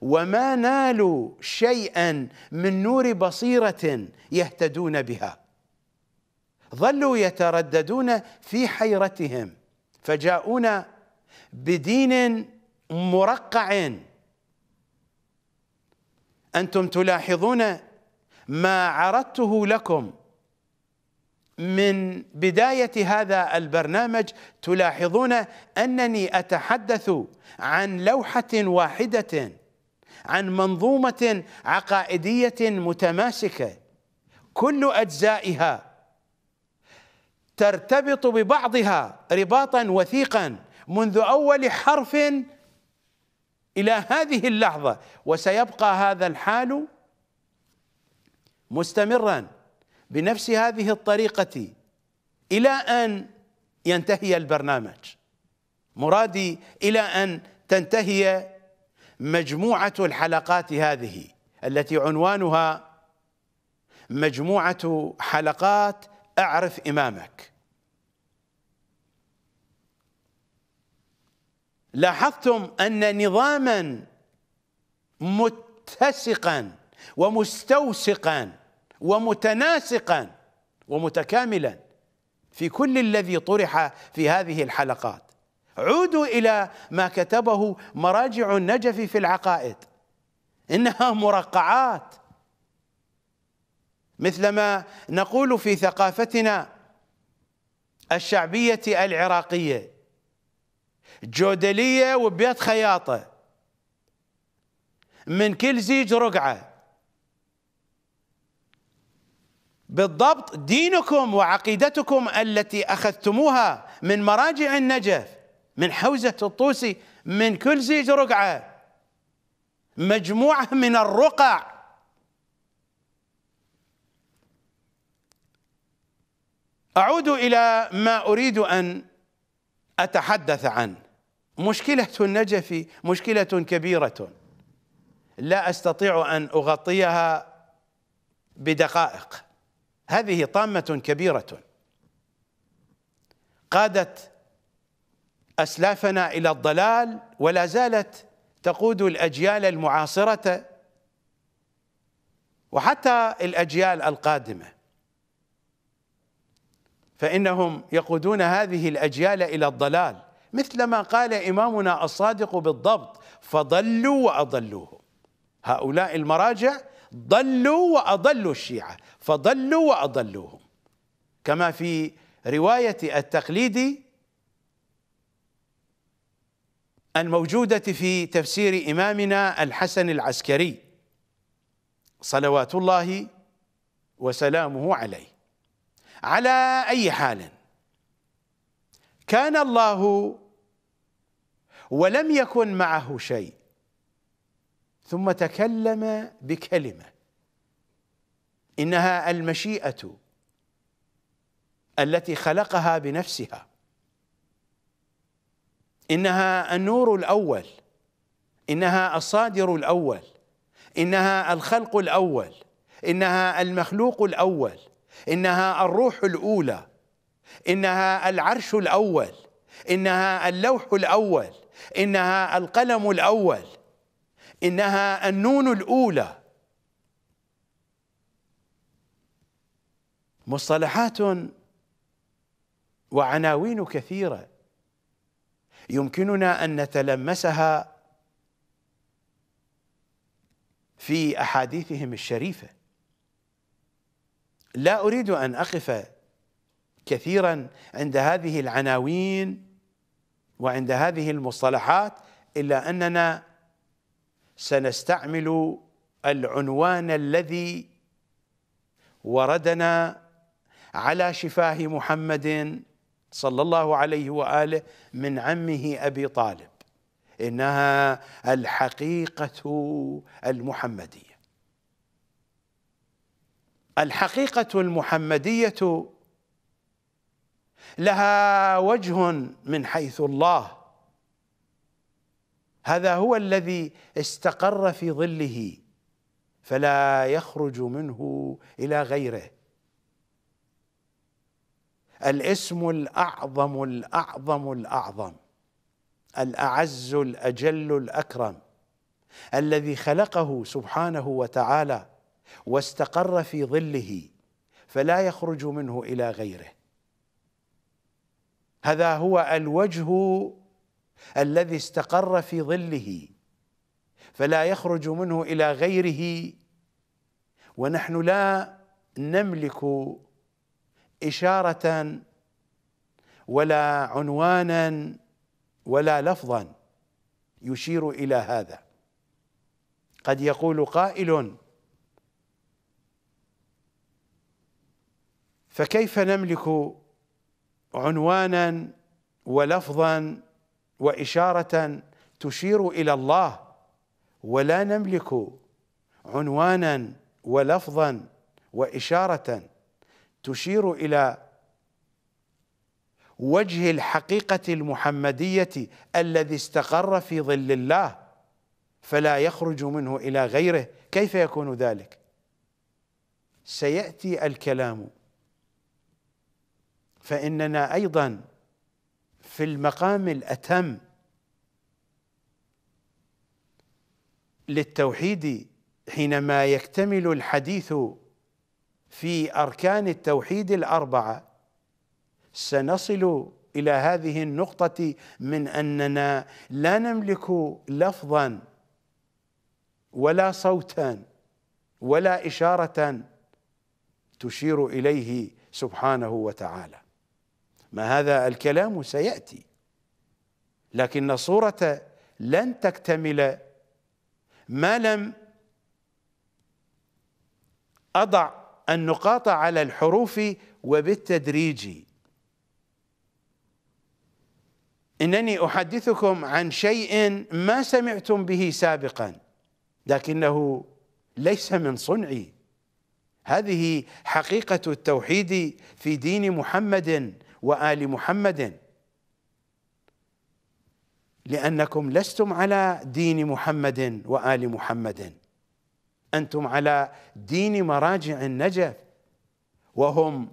وما نالوا شيئا من نور بصيره يهتدون بها ظلوا يترددون في حيرتهم فجاءونا بدين مرقع انتم تلاحظون ما عرضته لكم من بدايه هذا البرنامج تلاحظون انني اتحدث عن لوحه واحده عن منظومه عقائديه متماسكه كل اجزائها ترتبط ببعضها رباطا وثيقا منذ اول حرف الى هذه اللحظه وسيبقى هذا الحال مستمرا بنفس هذه الطريقة إلى أن ينتهي البرنامج مرادي إلى أن تنتهي مجموعة الحلقات هذه التي عنوانها مجموعة حلقات أعرف إمامك لاحظتم أن نظاما متسقا ومستوسقا ومتناسقا ومتكاملا في كل الذي طرح في هذه الحلقات عودوا الى ما كتبه مراجع النجف في العقائد انها مرقعات مثلما نقول في ثقافتنا الشعبيه العراقيه جودليه وبيت خياطه من كل زيج رقعه بالضبط دينكم وعقيدتكم التي اخذتموها من مراجع النجف من حوزه الطوسي من كل زيج رقعه مجموعه من الرقع اعود الى ما اريد ان اتحدث عن مشكله النجف مشكله كبيره لا استطيع ان اغطيها بدقائق هذه طامة كبيرة قادت أسلافنا إلى الضلال ولا زالت تقود الأجيال المعاصرة وحتى الأجيال القادمة فإنهم يقودون هذه الأجيال إلى الضلال مثل ما قال إمامنا الصادق بالضبط فضلوا وأضلوه هؤلاء المراجع ضلوا وأضلوا الشيعة فضلوا واضلوهم كما في روايه التقليدي الموجوده في تفسير امامنا الحسن العسكري صلوات الله وسلامه عليه على اي حال كان الله ولم يكن معه شيء ثم تكلم بكلمه انها المشيئه التي خلقها بنفسها انها النور الاول انها الصادر الاول انها الخلق الاول انها المخلوق الاول انها الروح الاولى انها العرش الاول انها اللوح الاول انها القلم الاول انها النون الاولى مصطلحات وعناوين كثيره يمكننا ان نتلمسها في احاديثهم الشريفه لا اريد ان اقف كثيرا عند هذه العناوين وعند هذه المصطلحات الا اننا سنستعمل العنوان الذي وردنا على شفاه محمد صلى الله عليه واله من عمه ابي طالب انها الحقيقه المحمديه الحقيقه المحمديه لها وجه من حيث الله هذا هو الذي استقر في ظله فلا يخرج منه الى غيره الاسم الاعظم الاعظم الاعظم الاعز الاجل الاكرم الذي خلقه سبحانه وتعالى واستقر في ظله فلا يخرج منه الى غيره هذا هو الوجه الذي استقر في ظله فلا يخرج منه الى غيره ونحن لا نملك اشاره ولا عنوانا ولا لفظا يشير الى هذا قد يقول قائل فكيف نملك عنوانا ولفظا واشاره تشير الى الله ولا نملك عنوانا ولفظا واشاره تشير الى وجه الحقيقه المحمديه الذي استقر في ظل الله فلا يخرج منه الى غيره كيف يكون ذلك سياتي الكلام فاننا ايضا في المقام الاتم للتوحيد حينما يكتمل الحديث في اركان التوحيد الاربعه سنصل الى هذه النقطه من اننا لا نملك لفظا ولا صوتا ولا اشاره تشير اليه سبحانه وتعالى ما هذا الكلام سياتي لكن الصوره لن تكتمل ما لم اضع النقاط على الحروف وبالتدريج انني احدثكم عن شيء ما سمعتم به سابقا لكنه ليس من صنعي هذه حقيقه التوحيد في دين محمد وال محمد لانكم لستم على دين محمد وال محمد انتم على دين مراجع النجف وهم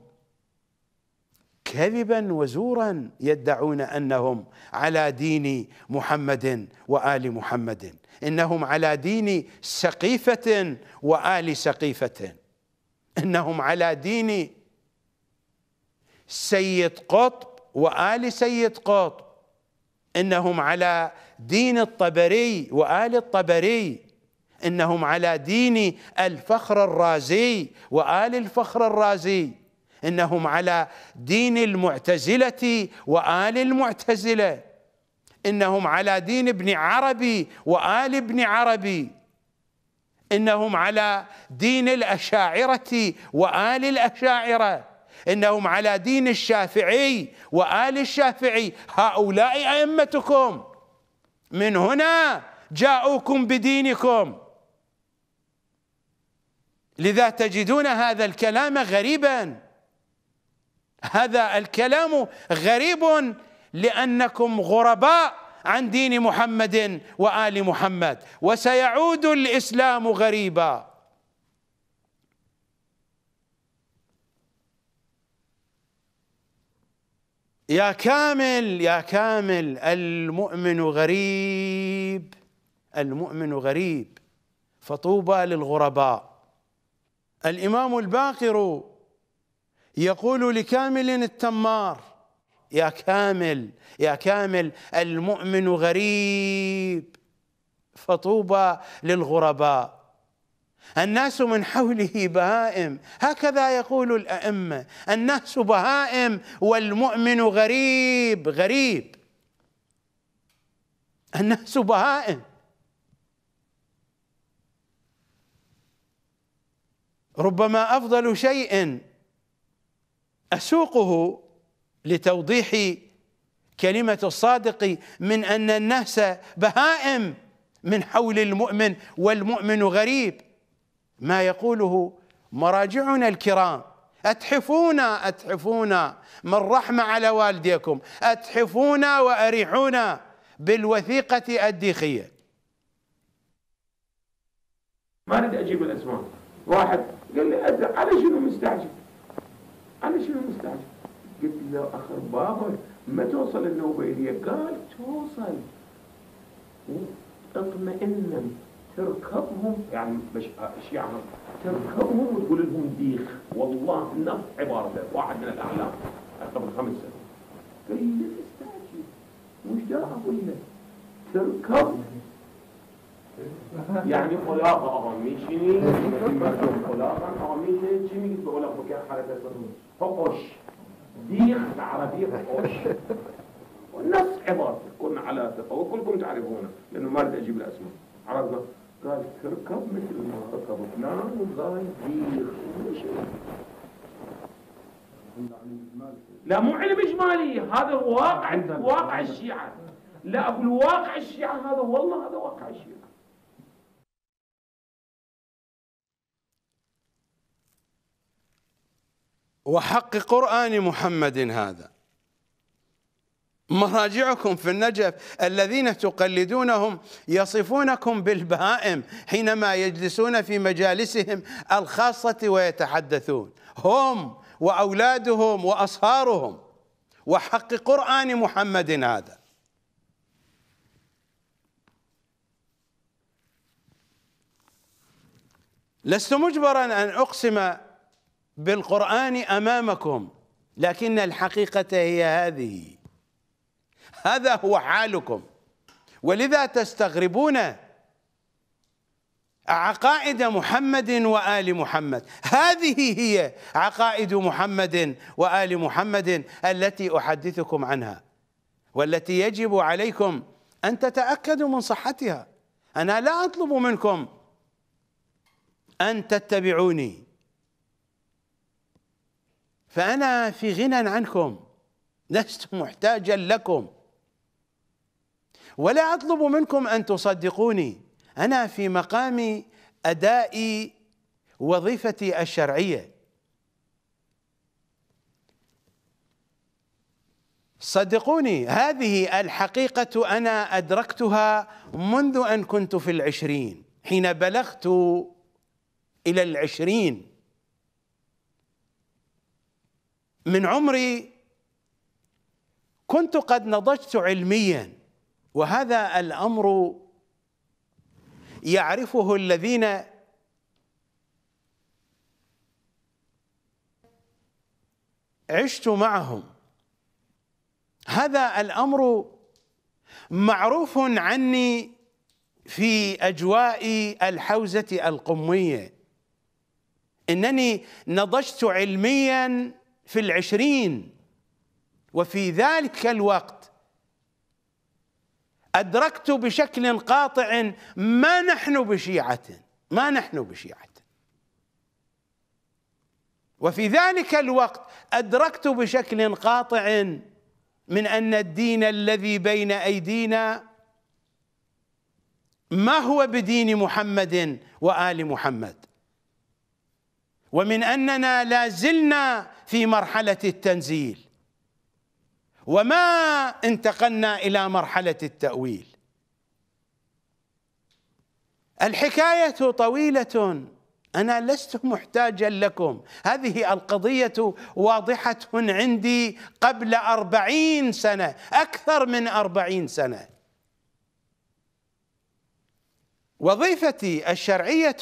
كذبا وزورا يدعون انهم على دين محمد وال محمد انهم على دين سقيفه وال سقيفه انهم على دين سيد قطب وال سيد قطب انهم على دين الطبري وال الطبري إنهم على دين الفخر الرازي وآل الفخر الرازي إنهم على دين المعتزلة وآل المعتزلة إنهم على دين ابن عربي وآل ابن عربي إنهم على دين الأشاعرة وآل الأشاعرة إنهم على دين الشافعي وآل الشافعي هؤلاء أئمتكم من هنا جاءوكم بدينكم لذا تجدون هذا الكلام غريبا هذا الكلام غريب لانكم غرباء عن دين محمد وال محمد وسيعود الاسلام غريبا يا كامل يا كامل المؤمن غريب المؤمن غريب فطوبى للغرباء الإمام الباقر يقول لكامل التمار يا كامل يا كامل المؤمن غريب فطوبى للغرباء الناس من حوله بهائم هكذا يقول الأئمة الناس بهائم والمؤمن غريب غريب الناس بهائم ربما افضل شيء اسوقه لتوضيح كلمه الصادق من ان الناس بهائم من حول المؤمن والمؤمن غريب ما يقوله مراجعنا الكرام اتحفونا اتحفونا من رحمه على والديكم اتحفونا واريحونا بالوثيقه الديخيه ما اريد اجيب الاسماء واحد قال لي أدري على شنو مستعجل على شنو مستعجل قلت له أخر بابك ما توصل النوبة إلي قال توصل اطمئنا تركبهم يعني مش يعني تركبهم وتقول لهم ديخ والله نفس عبارته واحد من الأعلام قبل خمس سنوات قال لي مش وش داعي أقول لك تركبهم یعنی خدا آقا میشینی این مردم خدا آقا میشه چی میگید به خلاق بکر حرکت حقش ديخ بالعربية حقش والناس عبارة كنا على ثقة وكلكم تعرفونه لأنه ما أريد أجيب الأسماء عرفنا قال تركب مثل ما ركبت فلان وقال ديخ لا مو علم إجمالي هذا واقع واقع الشيعة لا أقول واقع الشيعة هذا والله هذا واقع الشيعة وحق قرآن محمد هذا مراجعكم في النجف الذين تقلدونهم يصفونكم بالبهائم حينما يجلسون في مجالسهم الخاصة ويتحدثون هم وأولادهم وأصهارهم وحق قرآن محمد هذا لست مجبرا أن أقسم بالقرآن أمامكم لكن الحقيقة هي هذه هذا هو حالكم ولذا تستغربون عقائد محمد وآل محمد هذه هي عقائد محمد وآل محمد التي أحدثكم عنها والتي يجب عليكم أن تتأكدوا من صحتها أنا لا أطلب منكم أن تتبعوني فأنا في غنى عنكم لست محتاجا لكم ولا أطلب منكم أن تصدقوني أنا في مقام أداء وظيفتي الشرعية صدقوني هذه الحقيقة أنا أدركتها منذ أن كنت في العشرين حين بلغت إلى العشرين من عمري كنت قد نضجت علميا وهذا الامر يعرفه الذين عشت معهم هذا الامر معروف عني في اجواء الحوزه القميه انني نضجت علميا في العشرين وفي ذلك الوقت أدركت بشكل قاطع ما نحن بشيعة ما نحن بشيعة وفي ذلك الوقت أدركت بشكل قاطع من أن الدين الذي بين أيدينا ما هو بدين محمد وآل محمد ومن أننا لا زلنا في مرحلة التنزيل وما انتقلنا إلى مرحلة التأويل الحكاية طويلة أنا لست محتاجا لكم هذه القضية واضحة عندي قبل أربعين سنة أكثر من أربعين سنة وظيفتي الشرعية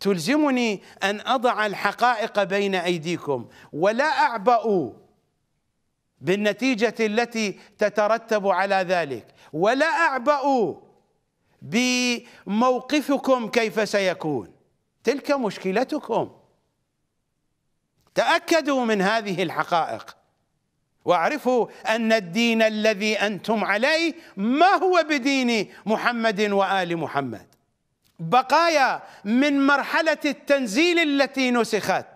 تلزمني ان اضع الحقائق بين ايديكم ولا اعبأ بالنتيجه التي تترتب على ذلك ولا اعبأ بموقفكم كيف سيكون تلك مشكلتكم تاكدوا من هذه الحقائق واعرفوا ان الدين الذي انتم عليه ما هو بدين محمد وال محمد بقايا من مرحله التنزيل التي نسخت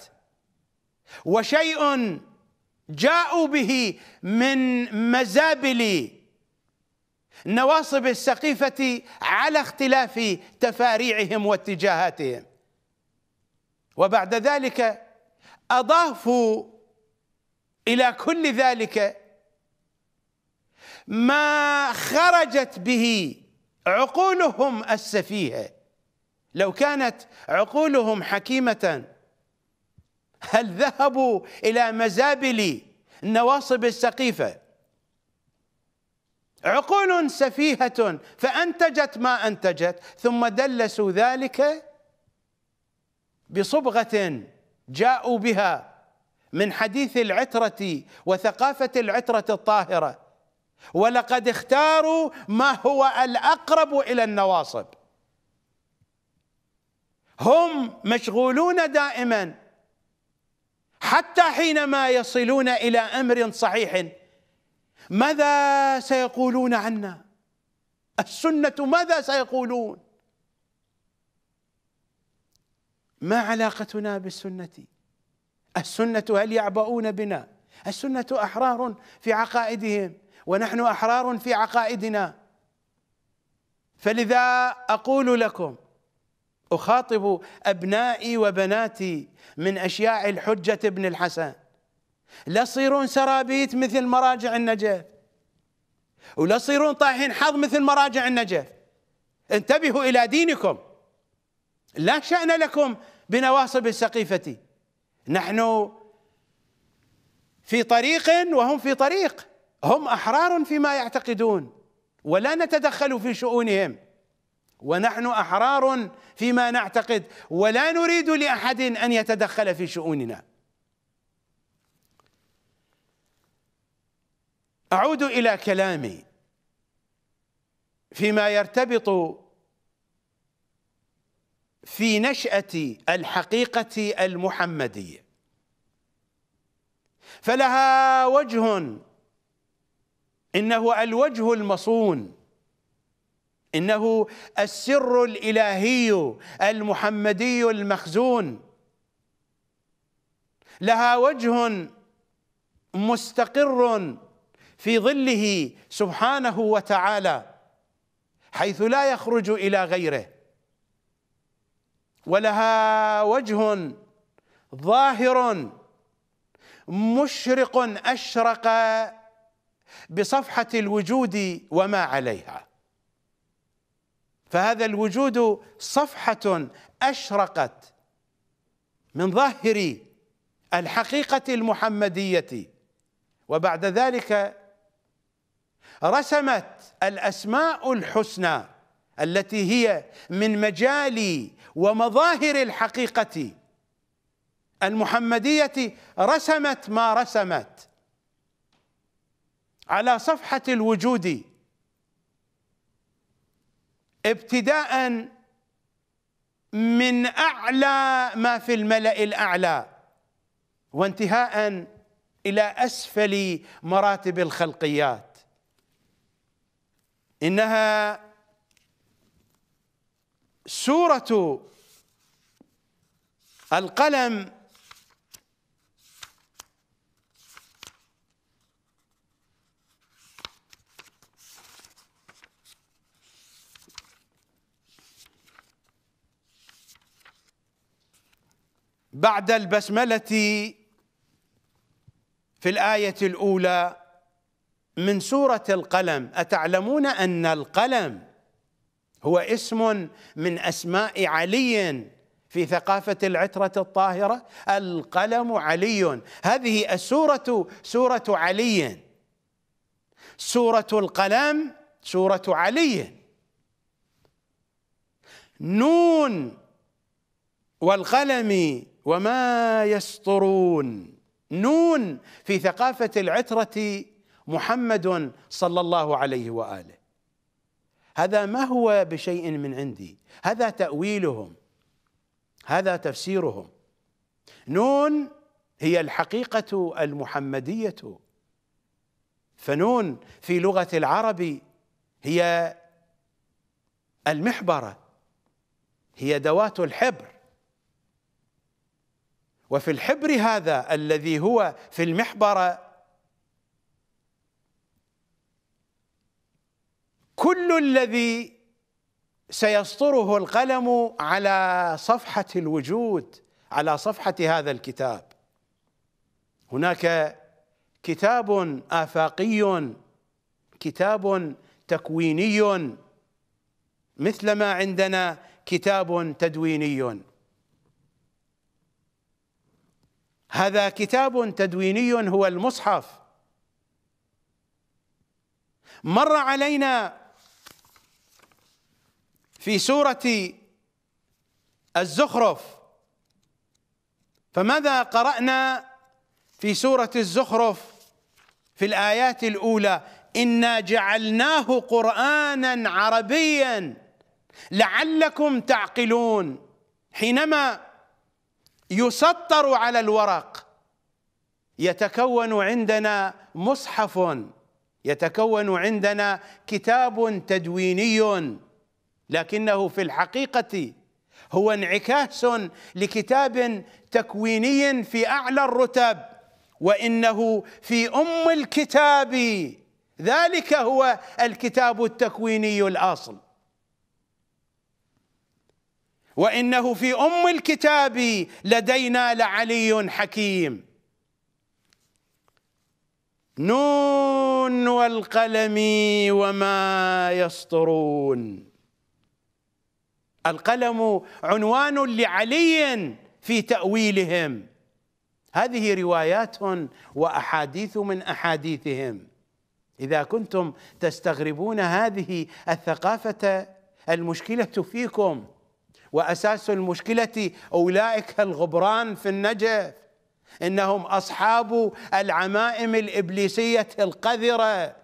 وشيء جاءوا به من مزابل نواصب السقيفه على اختلاف تفاريعهم واتجاهاتهم وبعد ذلك اضافوا الى كل ذلك ما خرجت به عقولهم السفيهه لو كانت عقولهم حكيمة هل ذهبوا إلى مزابل نواصب السقيفة عقول سفيهة فأنتجت ما أنتجت ثم دلسوا ذلك بصبغة جاءوا بها من حديث العترة وثقافة العترة الطاهرة ولقد اختاروا ما هو الأقرب إلى النواصب هم مشغولون دائما حتى حينما يصلون الى امر صحيح ماذا سيقولون عنا السنه ماذا سيقولون ما علاقتنا بالسنه السنه هل يعبؤون بنا السنه احرار في عقائدهم ونحن احرار في عقائدنا فلذا اقول لكم أخاطب أبنائي وبناتي من أشياع الحجة ابن الحسن لا تصيرون سرابيت مثل مراجع النجف ولا تصيرون طايحين حظ مثل مراجع النجف انتبهوا إلى دينكم لا شأن لكم بنواصب السقيفة نحن في طريق وهم في طريق هم أحرار فيما يعتقدون ولا نتدخل في شؤونهم ونحن أحرار فيما نعتقد ولا نريد لاحد ان يتدخل في شؤوننا اعود الى كلامي فيما يرتبط في نشاه الحقيقه المحمديه فلها وجه انه الوجه المصون انه السر الالهي المحمدي المخزون لها وجه مستقر في ظله سبحانه وتعالى حيث لا يخرج الى غيره ولها وجه ظاهر مشرق اشرق بصفحه الوجود وما عليها فهذا الوجود صفحة أشرقت من ظاهر الحقيقة المحمدية وبعد ذلك رسمت الأسماء الحسنى التي هي من مجال ومظاهر الحقيقة المحمدية رسمت ما رسمت على صفحة الوجود ابتداء من اعلى ما في الملا الاعلى وانتهاء الى اسفل مراتب الخلقيات انها سوره القلم بعد البسمله في الايه الاولى من سوره القلم اتعلمون ان القلم هو اسم من اسماء علي في ثقافه العتره الطاهره القلم علي هذه السوره سوره علي سوره القلم سوره علي نون والقلم وما يسطرون نون في ثقافة العترة محمد صلى الله عليه وآله هذا ما هو بشيء من عندي هذا تأويلهم هذا تفسيرهم نون هي الحقيقة المحمدية فنون في لغة العرب هي المحبرة هي دوات الحبر وفي الحبر هذا الذي هو في المحبره كل الذي سيسطره القلم على صفحه الوجود على صفحه هذا الكتاب هناك كتاب افاقي كتاب تكويني مثلما عندنا كتاب تدويني هذا كتاب تدويني هو المصحف مر علينا في سوره الزخرف فماذا قرانا في سوره الزخرف في الايات الاولى انا جعلناه قرانا عربيا لعلكم تعقلون حينما يسطر على الورق يتكون عندنا مصحف يتكون عندنا كتاب تدويني لكنه في الحقيقه هو انعكاس لكتاب تكويني في اعلى الرتب وانه في ام الكتاب ذلك هو الكتاب التكويني الاصل وانه في ام الكتاب لدينا لعلي حكيم نون والقلم وما يسطرون القلم عنوان لعلي في تاويلهم هذه روايات واحاديث من احاديثهم اذا كنتم تستغربون هذه الثقافه المشكله فيكم واساس المشكله اولئك الغبران في النجف انهم اصحاب العمائم الابليسيه القذره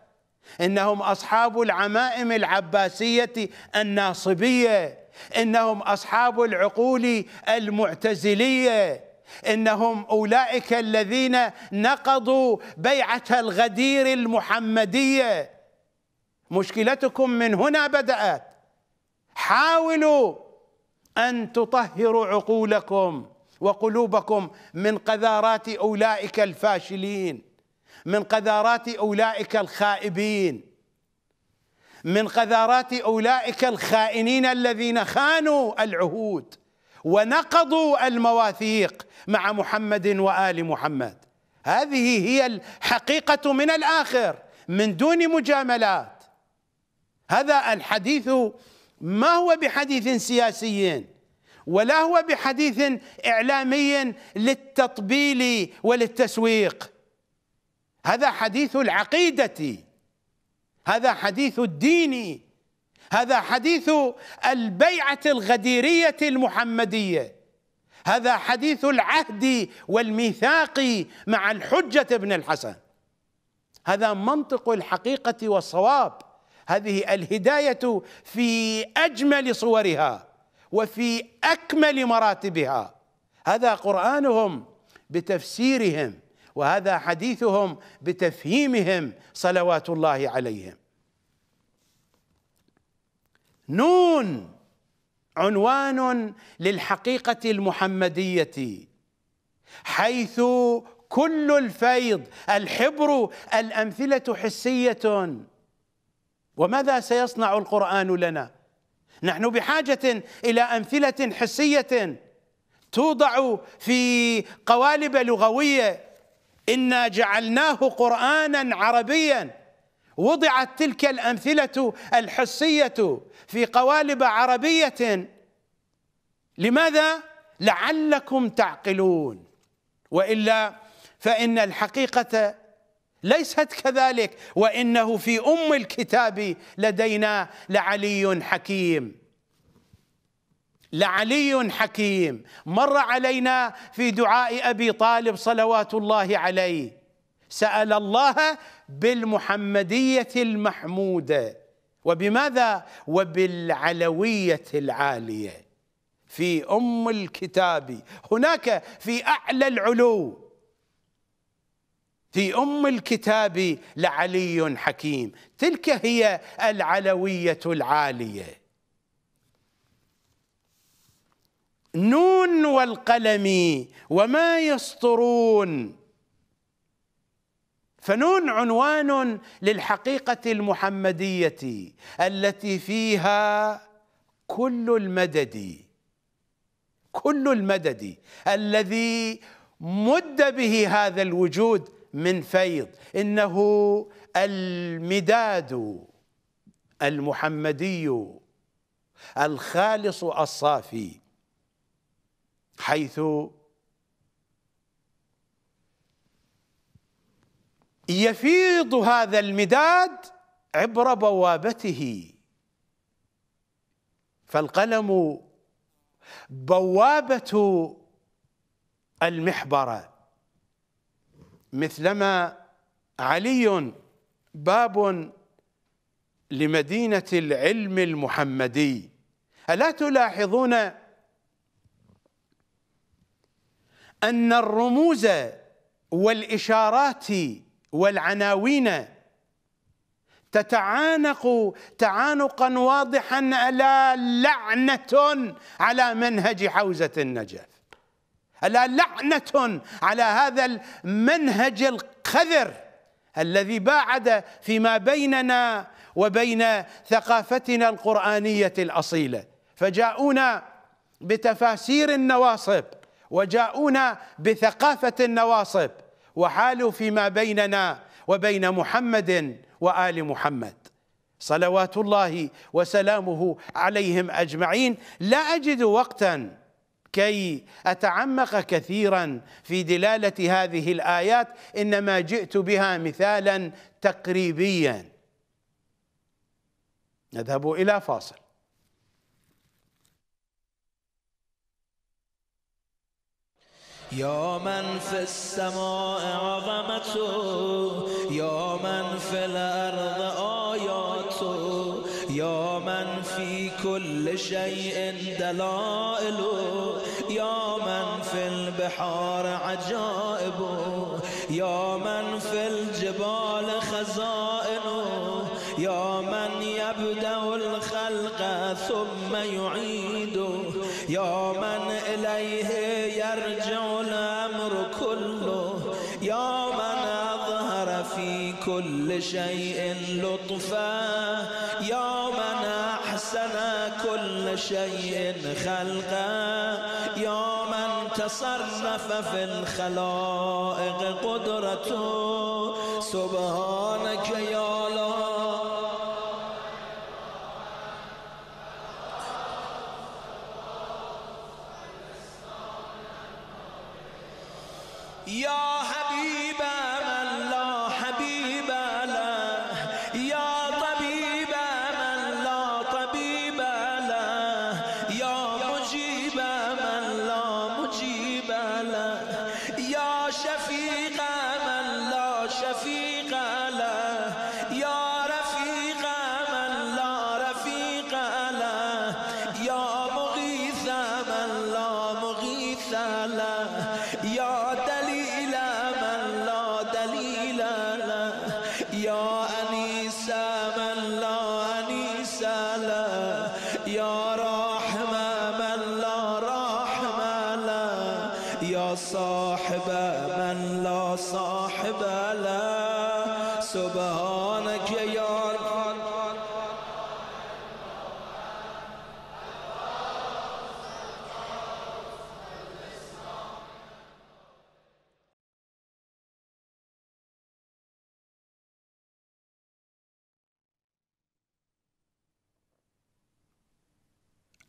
انهم اصحاب العمائم العباسيه الناصبيه انهم اصحاب العقول المعتزليه انهم اولئك الذين نقضوا بيعه الغدير المحمديه مشكلتكم من هنا بدات حاولوا ان تطهروا عقولكم وقلوبكم من قذارات اولئك الفاشلين من قذارات اولئك الخائبين من قذارات اولئك الخائنين الذين خانوا العهود ونقضوا المواثيق مع محمد وال محمد هذه هي الحقيقه من الاخر من دون مجاملات هذا الحديث ما هو بحديث سياسي ولا هو بحديث إعلامي للتطبيل وللتسويق هذا حديث العقيدة هذا حديث الدين هذا حديث البيعة الغديرية المحمدية هذا حديث العهد والميثاق مع الحجة ابن الحسن هذا منطق الحقيقة والصواب هذه الهدايه في اجمل صورها وفي اكمل مراتبها هذا قرانهم بتفسيرهم وهذا حديثهم بتفهيمهم صلوات الله عليهم نون عنوان للحقيقه المحمديه حيث كل الفيض الحبر الامثله حسيه وماذا سيصنع القرآن لنا نحن بحاجة إلى أمثلة حسية توضع في قوالب لغوية إنا جعلناه قرآنا عربيا وضعت تلك الأمثلة الحسية في قوالب عربية لماذا؟ لعلكم تعقلون وإلا فإن الحقيقة ليست كذلك وانه في ام الكتاب لدينا لعلي حكيم لعلي حكيم مر علينا في دعاء ابي طالب صلوات الله عليه سال الله بالمحمديه المحموده وبماذا وبالعلويه العاليه في ام الكتاب هناك في اعلى العلو في ام الكتاب لعلي حكيم تلك هي العلويه العاليه نون والقلم وما يسطرون فنون عنوان للحقيقه المحمديه التي فيها كل المدد كل المدد الذي مد به هذا الوجود من فيض إنه المداد المحمدي الخالص الصافي حيث يفيض هذا المداد عبر بوابته فالقلم بوابة المحبره مثلما علي باب لمدينة العلم المحمدي ألا تلاحظون أن الرموز والإشارات والعناوين تتعانق تعانقا واضحا ألا لعنة على منهج حوزة النجف ألا لعنة على هذا المنهج القذر الذي باعد فيما بيننا وبين ثقافتنا القرآنية الأصيلة فجاءونا بتفاسير النواصب وجاءونا بثقافة النواصب وحالوا فيما بيننا وبين محمد وآل محمد صلوات الله وسلامه عليهم أجمعين لا أجد وقتاً لكي اتعمق كثيرا في دلاله هذه الايات انما جئت بها مثالا تقريبيا نذهب الى فاصل يا من في السماء عظمته يا من في الأرض آياته يا من في كل شيء دلائله يا من في البحار عجائبه يا من في الجبال خزائنه يا من يبدأ الخلق ثم يعيد يا من إليه يرجع الأمر كله يا من أظهر في كل شيء لطفا يا من أحسن كل شيء خلقا تصرف فی الخلائق قدرت سبحان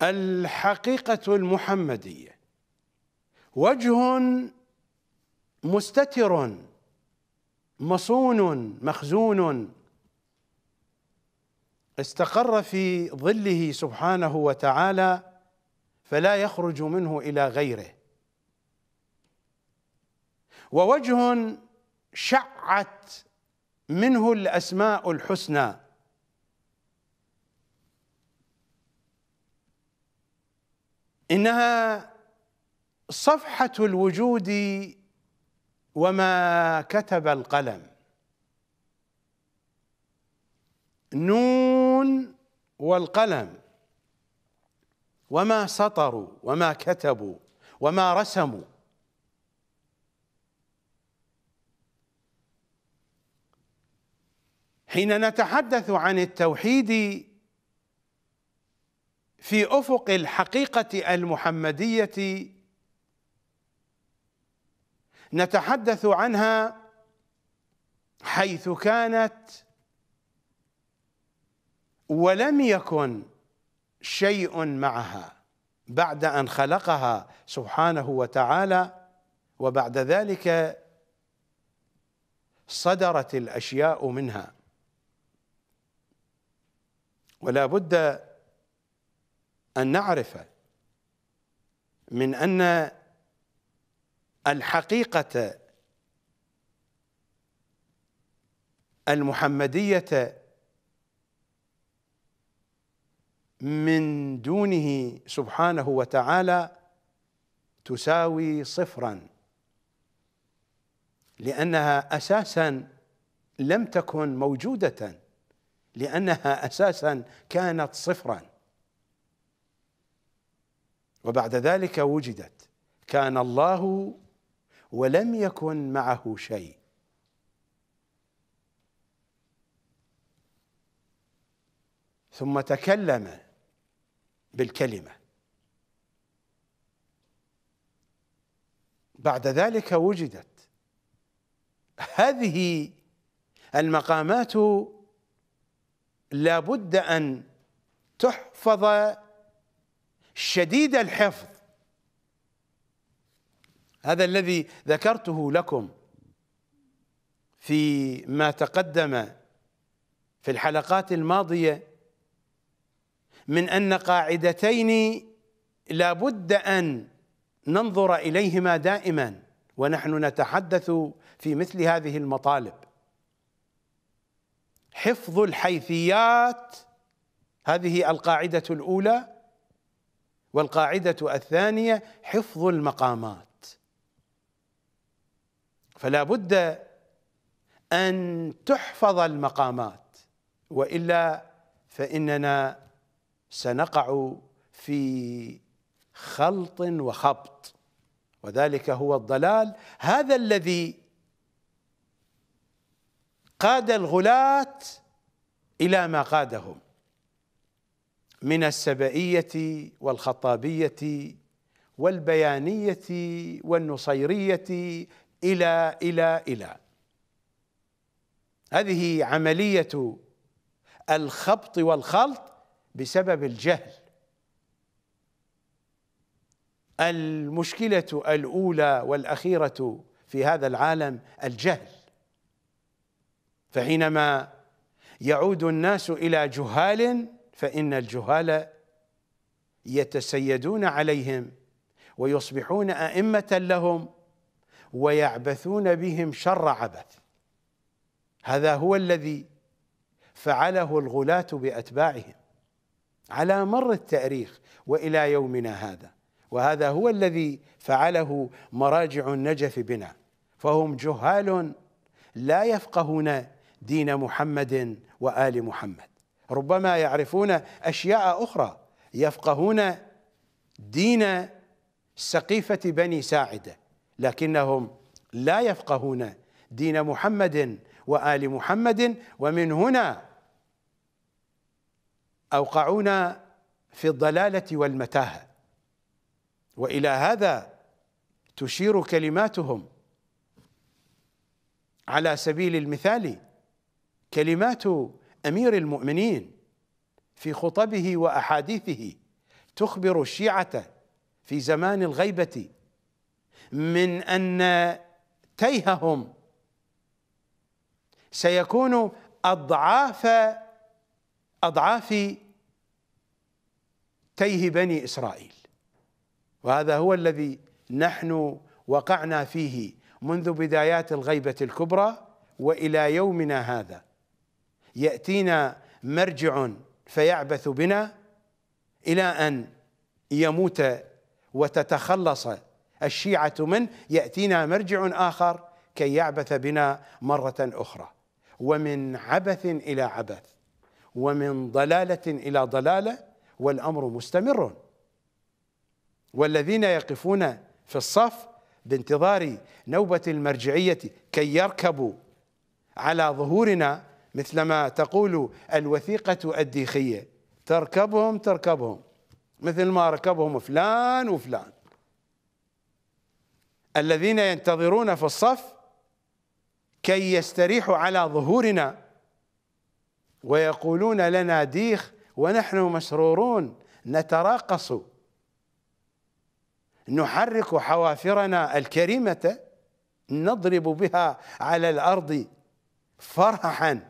الحقيقة المحمدية وجه مستتر مصون مخزون استقر في ظله سبحانه وتعالى فلا يخرج منه الى غيره ووجه شعت منه الاسماء الحسنى انها صفحه الوجود وما كتب القلم نون والقلم وما سطروا وما كتبوا وما رسموا حين نتحدث عن التوحيد في افق الحقيقه المحمديه نتحدث عنها حيث كانت ولم يكن شيء معها بعد ان خلقها سبحانه وتعالى وبعد ذلك صدرت الاشياء منها ولا بد ان نعرف من ان الحقيقه المحمديه من دونه سبحانه وتعالى تساوي صفرا لانها اساسا لم تكن موجوده لانها اساسا كانت صفرا وبعد ذلك وجدت كان الله ولم يكن معه شيء ثم تكلم بالكلمه بعد ذلك وجدت هذه المقامات لابد ان تحفظ شديد الحفظ هذا الذي ذكرته لكم في ما تقدم في الحلقات الماضية من أن قاعدتين لا بد أن ننظر إليهما دائما ونحن نتحدث في مثل هذه المطالب حفظ الحيثيات هذه القاعدة الأولى والقاعدة الثانية حفظ المقامات فلا بد أن تحفظ المقامات وإلا فإننا سنقع في خلط وخبط وذلك هو الضلال هذا الذي قاد الغلاة إلى ما قادهم من السبئيه والخطابيه والبيانيه والنصيريه الى الى الى هذه عمليه الخبط والخلط بسبب الجهل المشكله الاولى والاخيره في هذا العالم الجهل فحينما يعود الناس الى جهال فإن الجهال يتسيدون عليهم ويصبحون أئمة لهم ويعبثون بهم شر عبث هذا هو الذي فعله الغلاة بأتباعهم على مر التاريخ والى يومنا هذا وهذا هو الذي فعله مراجع النجف بنا فهم جهال لا يفقهون دين محمد وال محمد ربما يعرفون اشياء اخرى يفقهون دين سقيفه بني ساعده لكنهم لا يفقهون دين محمد وال محمد ومن هنا اوقعونا في الضلاله والمتاهه والى هذا تشير كلماتهم على سبيل المثال كلمات امير المؤمنين في خطبه واحاديثه تخبر الشيعه في زمان الغيبه من ان تيههم سيكون اضعاف اضعاف تيه بني اسرائيل وهذا هو الذي نحن وقعنا فيه منذ بدايات الغيبه الكبرى والى يومنا هذا ياتينا مرجع فيعبث بنا الى ان يموت وتتخلص الشيعه منه ياتينا مرجع اخر كي يعبث بنا مره اخرى ومن عبث الى عبث ومن ضلاله الى ضلاله والامر مستمر والذين يقفون في الصف بانتظار نوبه المرجعيه كي يركبوا على ظهورنا مثلما تقول الوثيقة الديخية تركبهم تركبهم مثل ما ركبهم فلان وفلان الذين ينتظرون في الصف كي يستريحوا على ظهورنا ويقولون لنا ديخ ونحن مسرورون نتراقص نحرك حوافرنا الكريمة نضرب بها على الأرض فرحا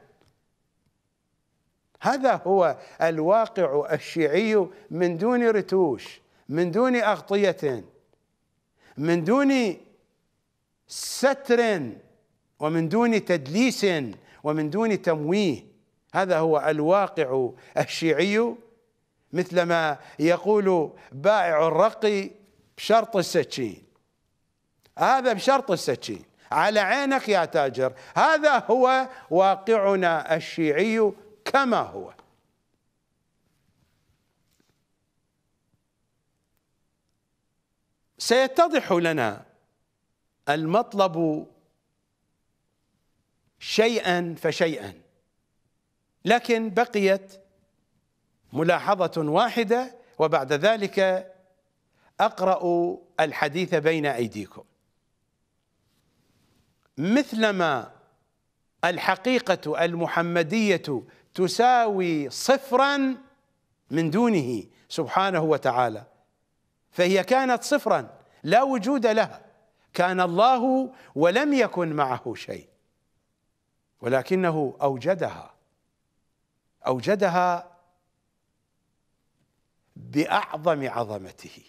هذا هو الواقع الشيعي من دون رتوش من دون أغطية من دون ستر ومن دون تدليس ومن دون تمويه هذا هو الواقع الشيعي مثلما يقول بائع الرقي بشرط السكين هذا بشرط السكين على عينك يا تاجر هذا هو واقعنا الشيعي كما هو سيتضح لنا المطلب شيئا فشيئا لكن بقيت ملاحظة واحدة وبعد ذلك أقرأ الحديث بين أيديكم مثلما الحقيقة المحمدية تساوي صفرا من دونه سبحانه وتعالى فهي كانت صفرا لا وجود لها كان الله ولم يكن معه شيء ولكنه اوجدها اوجدها باعظم عظمته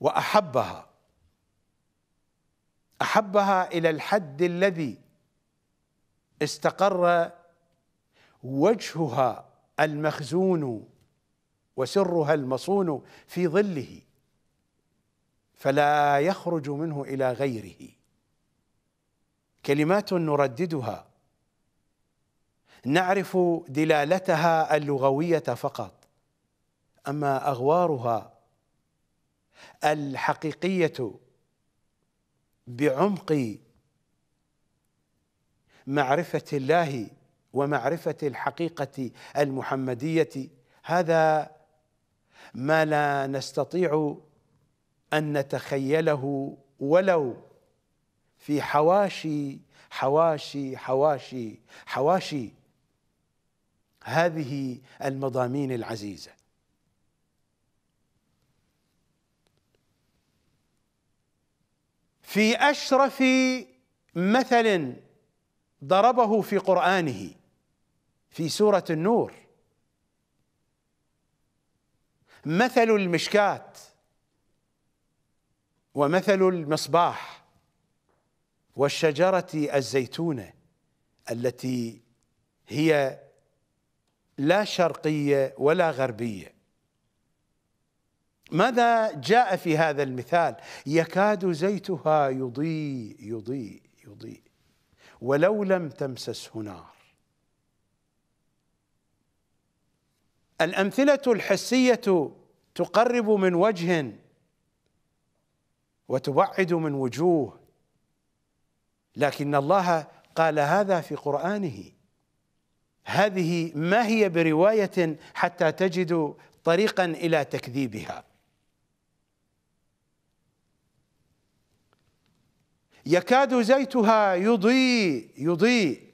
واحبها احبها الى الحد الذي استقر وجهها المخزون وسرها المصون في ظله فلا يخرج منه الى غيره كلمات نرددها نعرف دلالتها اللغويه فقط اما اغوارها الحقيقيه بعمق معرفه الله ومعرفه الحقيقه المحمديه هذا ما لا نستطيع ان نتخيله ولو في حواشي حواشي حواشي حواشي هذه المضامين العزيزه في اشرف مثل ضربه في قرآنه في سورة النور مثل المشكاة ومثل المصباح والشجرة الزيتونة التي هي لا شرقية ولا غربية ماذا جاء في هذا المثال يكاد زيتها يضيء يضيء يضيء ولو لم تمسسه نار الامثله الحسيه تقرب من وجه وتبعد من وجوه لكن الله قال هذا في قرانه هذه ما هي بروايه حتى تجد طريقا الى تكذيبها يكاد زيتها يضيء يضيء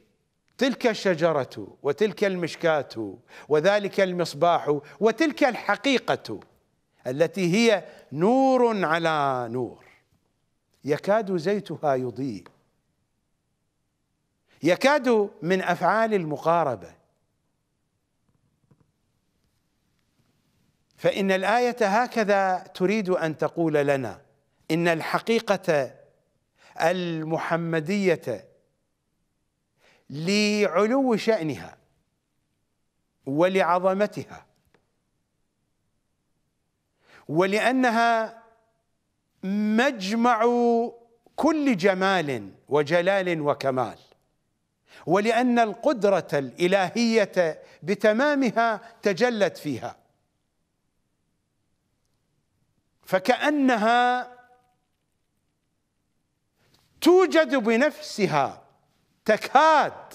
تلك الشجرة وتلك المشكاة وذلك المصباح وتلك الحقيقة التي هي نور على نور يكاد زيتها يضيء يكاد من افعال المقاربه فان الايه هكذا تريد ان تقول لنا ان الحقيقه المحمدية لعلو شأنها ولعظمتها ولأنها مجمع كل جمال وجلال وكمال ولأن القدرة الإلهية بتمامها تجلت فيها فكأنها توجد بنفسها تكاد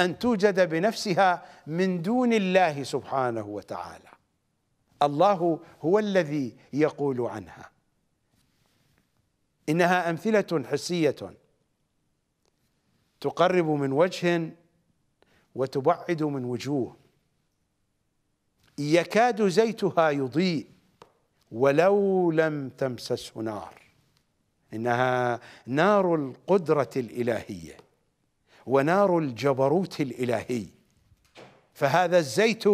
ان توجد بنفسها من دون الله سبحانه وتعالى الله هو الذي يقول عنها انها امثله حسيه تقرب من وجه وتبعد من وجوه يكاد زيتها يضيء ولو لم تمسسه نار انها نار القدره الالهيه ونار الجبروت الالهي فهذا الزيت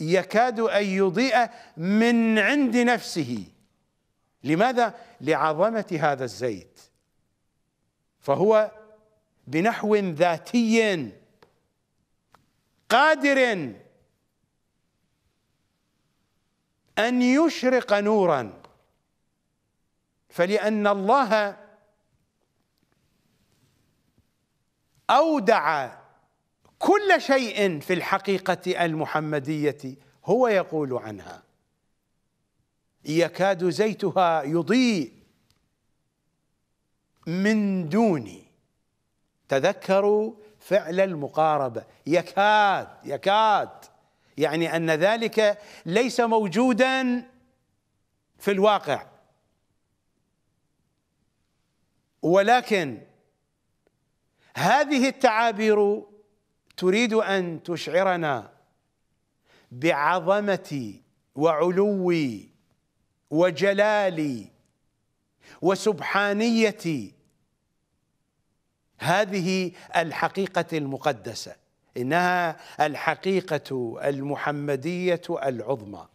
يكاد ان يضيء من عند نفسه لماذا لعظمه هذا الزيت فهو بنحو ذاتي قادر ان يشرق نورا فلأن الله أودع كل شيء في الحقيقة المحمدية هو يقول عنها يكاد زيتها يضيء من دوني تذكروا فعل المقاربة يكاد يكاد يعني أن ذلك ليس موجودا في الواقع ولكن هذه التعابير تريد ان تشعرنا بعظمه وعلو وجلال وسبحانيه هذه الحقيقه المقدسه انها الحقيقه المحمديه العظمى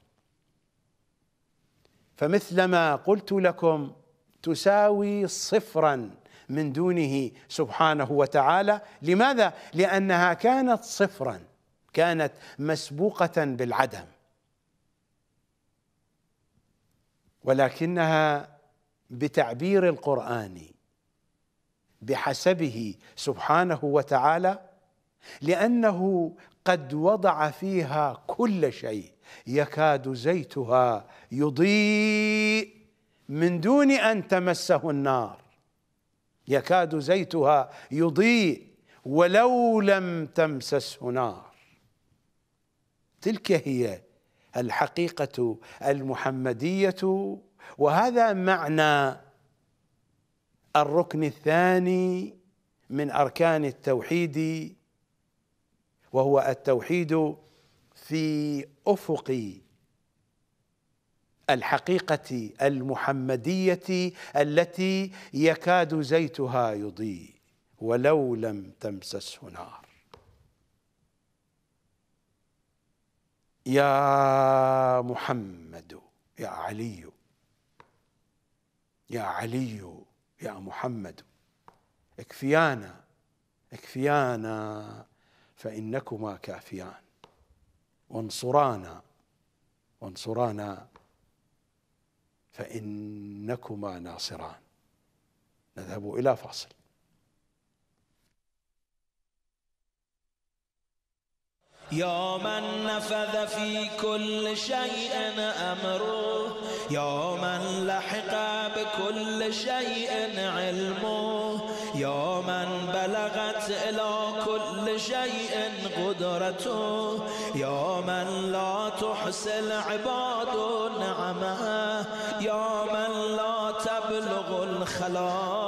فمثلما قلت لكم تساوي صفرا من دونه سبحانه وتعالى لماذا لانها كانت صفرا كانت مسبوقه بالعدم ولكنها بتعبير القران بحسبه سبحانه وتعالى لانه قد وضع فيها كل شيء يكاد زيتها يضيء من دون ان تمسه النار يكاد زيتها يضيء ولو لم تمسسه نار تلك هي الحقيقه المحمديه وهذا معنى الركن الثاني من اركان التوحيد وهو التوحيد في افق الحقيقه المحمديه التي يكاد زيتها يضيء ولو لم تمسسه نار يا محمد يا علي يا علي يا محمد اكفيانا اكفيانا فانكما كافيان وانصرانا وانصرانا فإنكما ناصران نذهب إلى فاصل يا من نفذ في كل شيء أمره يا من لحق بكل شيء علمه يا من بلغت إلى كل شيء قدرته يا من لا تحصي العباد نعمه يا من لا تبلغ الخلاص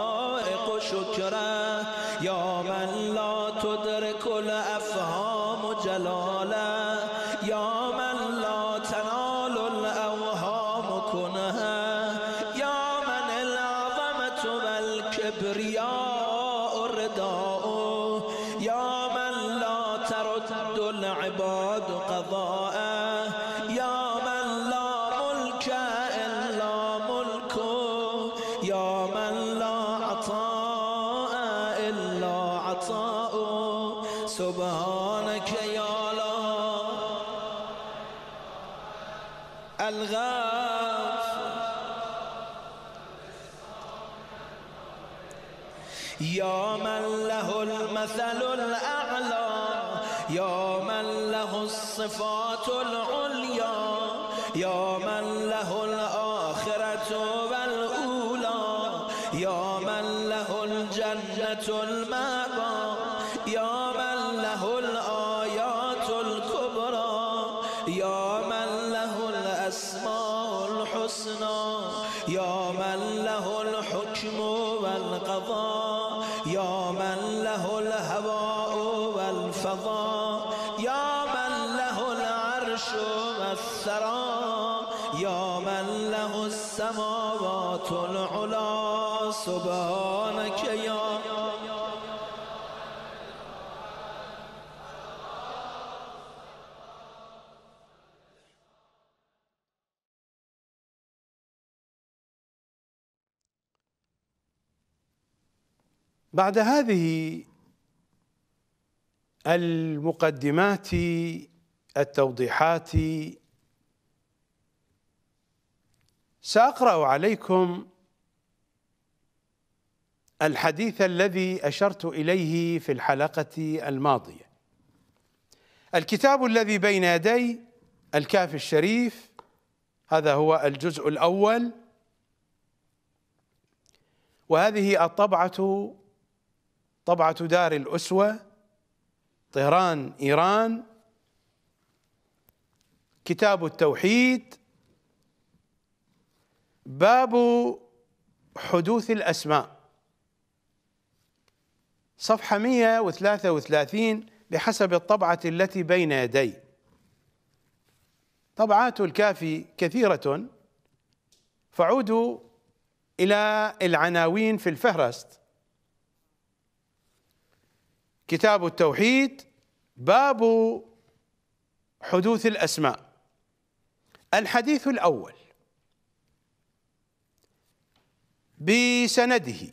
the phone. بعد هذه المقدمات التوضيحات ساقرا عليكم الحديث الذي اشرت اليه في الحلقه الماضيه الكتاب الذي بين يدي الكافي الشريف هذا هو الجزء الاول وهذه الطبعه طبعة دار الأسوة طهران إيران كتاب التوحيد باب حدوث الأسماء صفحة 133 بحسب الطبعة التي بين يدي طبعات الكافي كثيرة فعودوا إلى العناوين في الفهرست كتاب التوحيد باب حدوث الاسماء الحديث الاول بسنده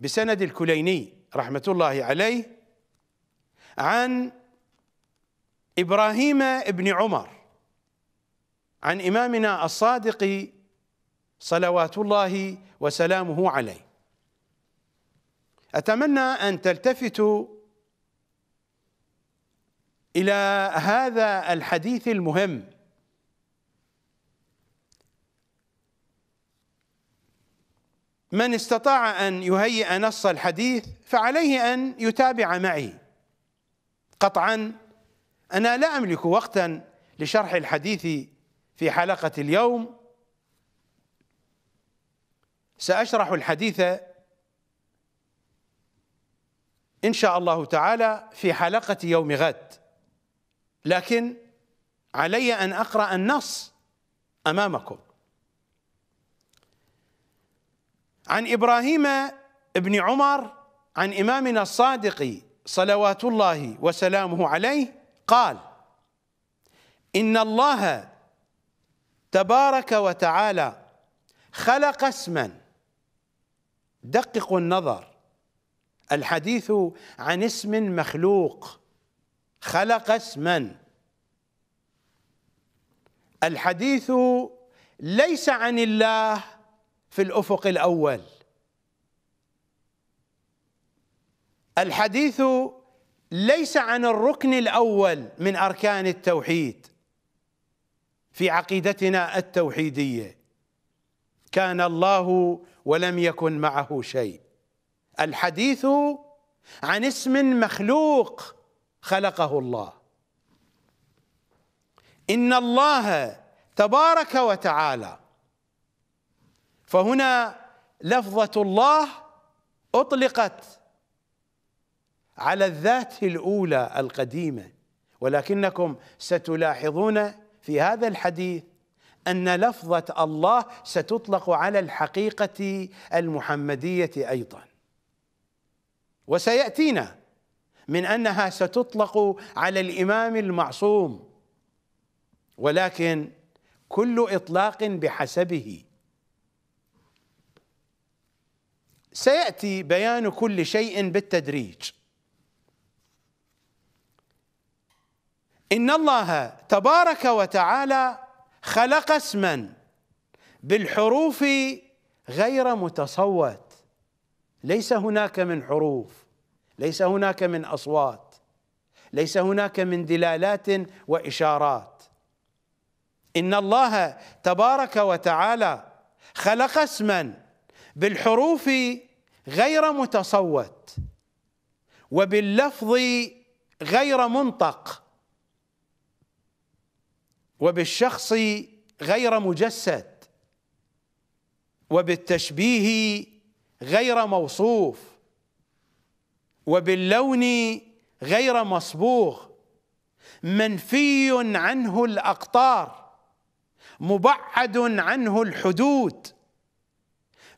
بسند الكليني رحمه الله عليه عن ابراهيم بن عمر عن امامنا الصادق صلوات الله وسلامه عليه اتمنى ان تلتفتوا الى هذا الحديث المهم من استطاع ان يهيئ نص الحديث فعليه ان يتابع معي قطعا انا لا املك وقتا لشرح الحديث في حلقه اليوم ساشرح الحديث ان شاء الله تعالى في حلقه يوم غد لكن علي ان اقرا النص امامكم عن ابراهيم بن عمر عن امامنا الصادق صلوات الله وسلامه عليه قال ان الله تبارك وتعالى خلق اسما دققوا النظر الحديث عن اسم مخلوق خلق اسما الحديث ليس عن الله في الافق الاول الحديث ليس عن الركن الاول من اركان التوحيد في عقيدتنا التوحيديه كان الله ولم يكن معه شيء الحديث عن اسم مخلوق خلقه الله ان الله تبارك وتعالى فهنا لفظه الله اطلقت على الذات الاولى القديمه ولكنكم ستلاحظون في هذا الحديث ان لفظه الله ستطلق على الحقيقه المحمديه ايضا وسياتينا من انها ستطلق على الامام المعصوم ولكن كل اطلاق بحسبه سياتي بيان كل شيء بالتدريج ان الله تبارك وتعالى خلق اسما بالحروف غير متصوت ليس هناك من حروف ليس هناك من اصوات ليس هناك من دلالات واشارات ان الله تبارك وتعالى خلق اسما بالحروف غير متصوت وباللفظ غير منطق وبالشخص غير مجسد وبالتشبيه غير موصوف وباللون غير مصبوغ منفي عنه الاقطار مبعد عنه الحدود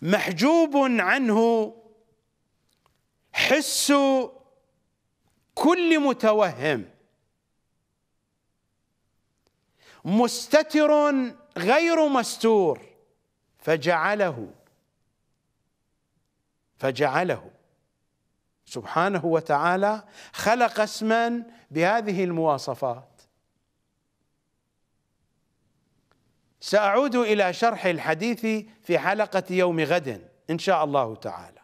محجوب عنه حس كل متوهم مستتر غير مستور فجعله فجعله سبحانه وتعالى خلق اسما بهذه المواصفات ساعود الى شرح الحديث في حلقه يوم غد ان شاء الله تعالى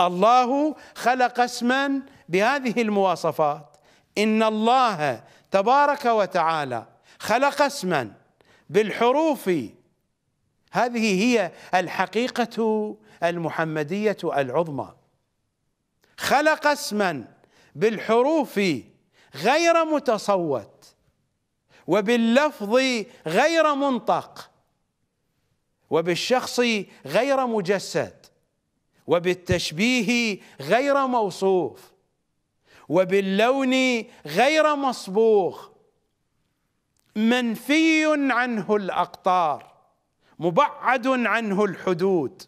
الله خلق اسما بهذه المواصفات ان الله تبارك وتعالى خلق اسما بالحروف هذه هي الحقيقه المحمديه العظمى خلق اسما بالحروف غير متصوت وباللفظ غير منطق وبالشخص غير مجسد وبالتشبيه غير موصوف وباللون غير مصبوغ منفي عنه الاقطار مبعد عنه الحدود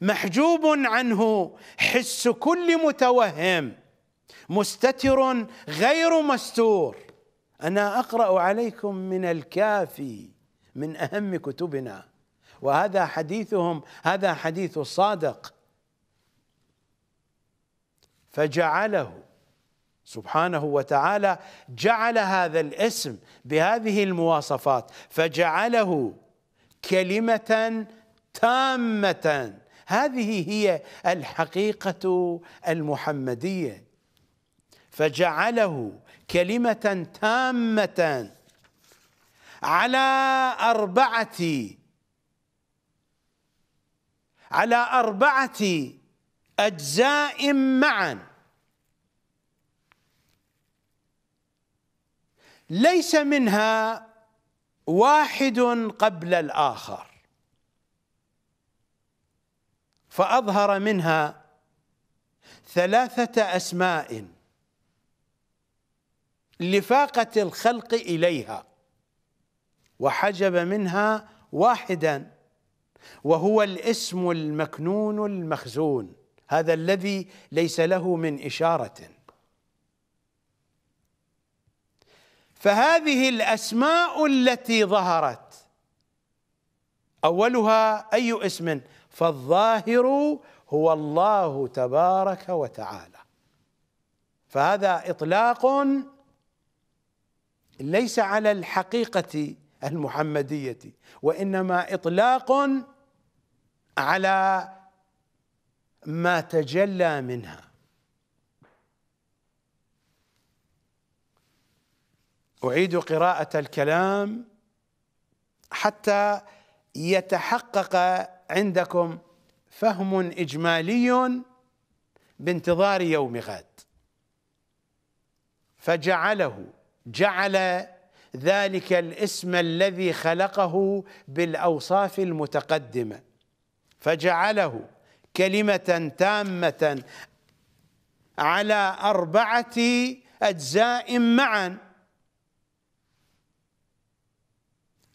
محجوب عنه حس كل متوهم مستتر غير مستور انا اقرا عليكم من الكافي من اهم كتبنا وهذا حديثهم هذا حديث الصادق فجعله سبحانه وتعالى جعل هذا الاسم بهذه المواصفات فجعله كلمه تامه هذه هي الحقيقه المحمديه فجعله كلمه تامه على اربعه على اربعه اجزاء معا ليس منها واحد قبل الاخر فأظهر منها ثلاثة أسماء لفاقة الخلق إليها وحجب منها واحدا وهو الاسم المكنون المخزون هذا الذي ليس له من إشارة فهذه الأسماء التي ظهرت أولها أي اسم؟ فالظاهر هو الله تبارك وتعالى فهذا اطلاق ليس على الحقيقه المحمديه وانما اطلاق على ما تجلى منها اعيد قراءه الكلام حتى يتحقق عندكم فهم اجمالي بانتظار يوم غد فجعله جعل ذلك الاسم الذي خلقه بالاوصاف المتقدمه فجعله كلمه تامه على اربعه اجزاء معا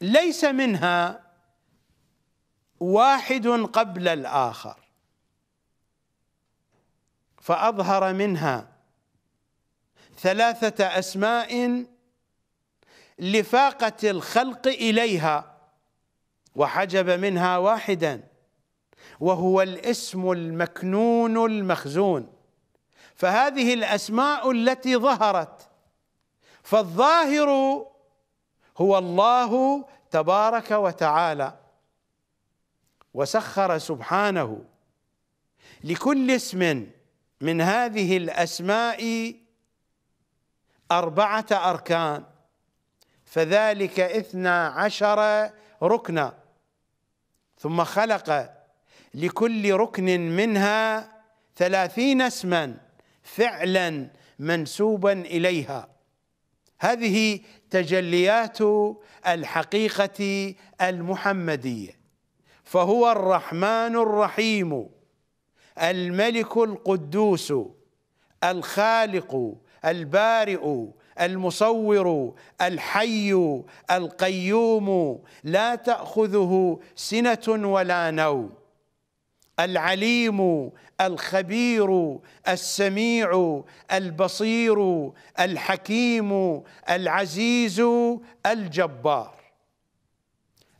ليس منها واحد قبل الآخر فأظهر منها ثلاثة أسماء لفاقة الخلق إليها وحجب منها واحدا وهو الاسم المكنون المخزون فهذه الأسماء التي ظهرت فالظاهر هو الله تبارك وتعالى وسخر سبحانه لكل اسم من هذه الاسماء اربعه اركان فذلك اثنا عشر ركنا ثم خلق لكل ركن منها ثلاثين اسما فعلا منسوبا اليها هذه تجليات الحقيقه المحمديه فهو الرحمن الرحيم الملك القدوس الخالق البارئ المصور الحي القيوم لا تاخذه سنه ولا نوم العليم الخبير السميع البصير الحكيم العزيز الجبار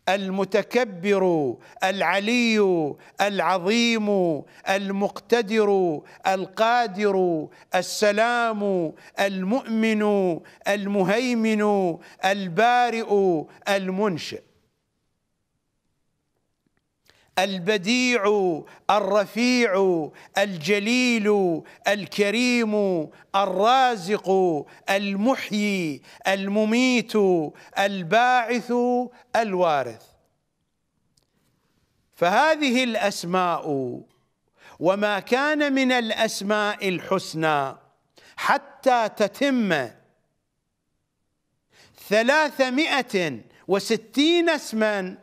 المتكبر العلي العظيم المقتدر القادر السلام المؤمن المهيمن البارئ المنشئ البديع الرفيع الجليل الكريم الرازق المحيي المميت الباعث الوارث فهذه الاسماء وما كان من الاسماء الحسنى حتى تتم ثلاثمائه وستين اسما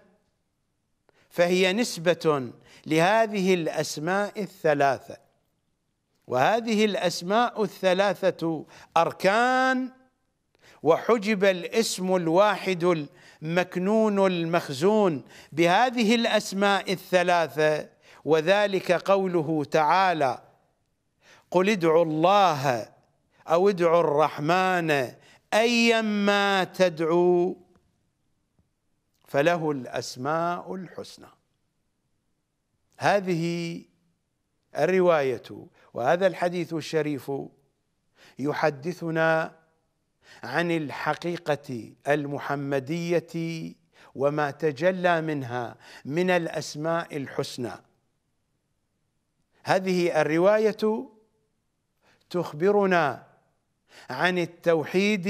فهي نسبة لهذه الأسماء الثلاثة وهذه الأسماء الثلاثة أركان وحجب الاسم الواحد المكنون المخزون بهذه الأسماء الثلاثة وذلك قوله تعالى قل ادعوا الله أو ادعوا الرحمن أيما تدعوا فله الاسماء الحسنى هذه الروايه وهذا الحديث الشريف يحدثنا عن الحقيقه المحمديه وما تجلى منها من الاسماء الحسنى هذه الروايه تخبرنا عن التوحيد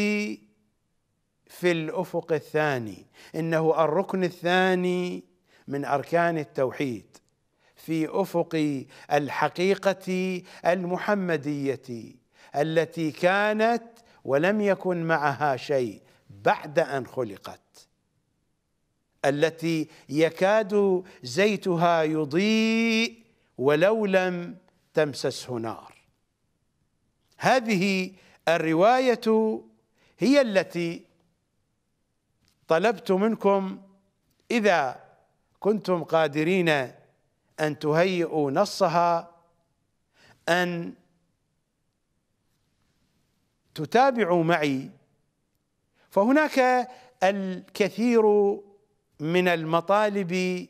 في الافق الثاني انه الركن الثاني من اركان التوحيد في افق الحقيقه المحمديه التي كانت ولم يكن معها شيء بعد ان خلقت التي يكاد زيتها يضيء ولو لم تمسسه نار هذه الروايه هي التي طلبت منكم إذا كنتم قادرين أن تهيئوا نصها أن تتابعوا معي فهناك الكثير من المطالب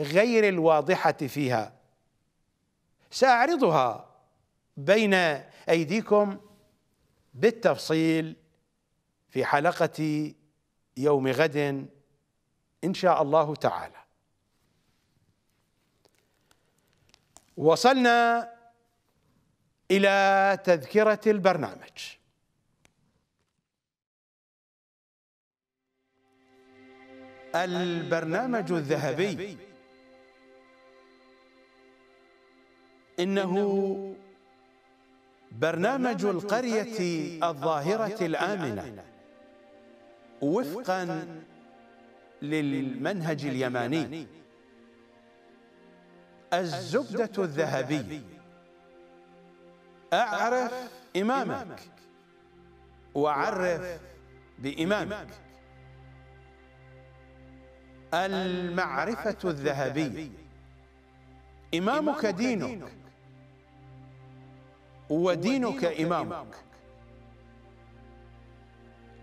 غير الواضحة فيها سأعرضها بين أيديكم بالتفصيل في حلقة يوم غد ان شاء الله تعالى وصلنا الى تذكره البرنامج البرنامج الذهبي انه برنامج القريه الظاهره الامنه وفقا للمنهج اليماني الزبدة الذهبي أعرف إمامك وعرف بإمامك المعرفة الذهبية إمامك دينك ودينك إمامك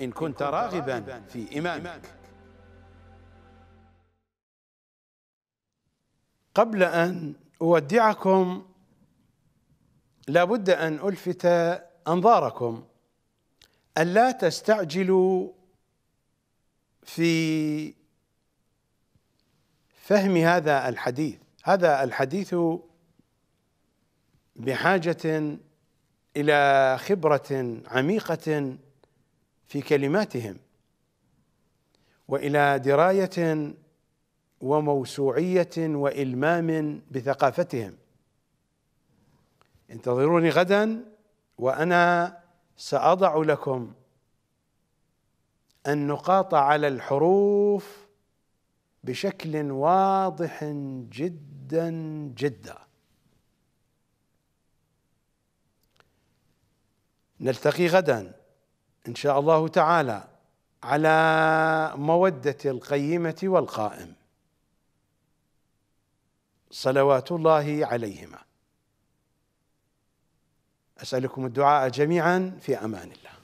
إن كنت راغبا في إمامك قبل أن أودعكم لابد أن ألفت أنظاركم ألا تستعجلوا في فهم هذا الحديث هذا الحديث بحاجة إلى خبرة عميقة في كلماتهم والى درايه وموسوعيه والمام بثقافتهم انتظروني غدا وانا ساضع لكم النقاط على الحروف بشكل واضح جدا جدا نلتقي غدا ان شاء الله تعالى على موده القيمه والقائم صلوات الله عليهما اسالكم الدعاء جميعا في امان الله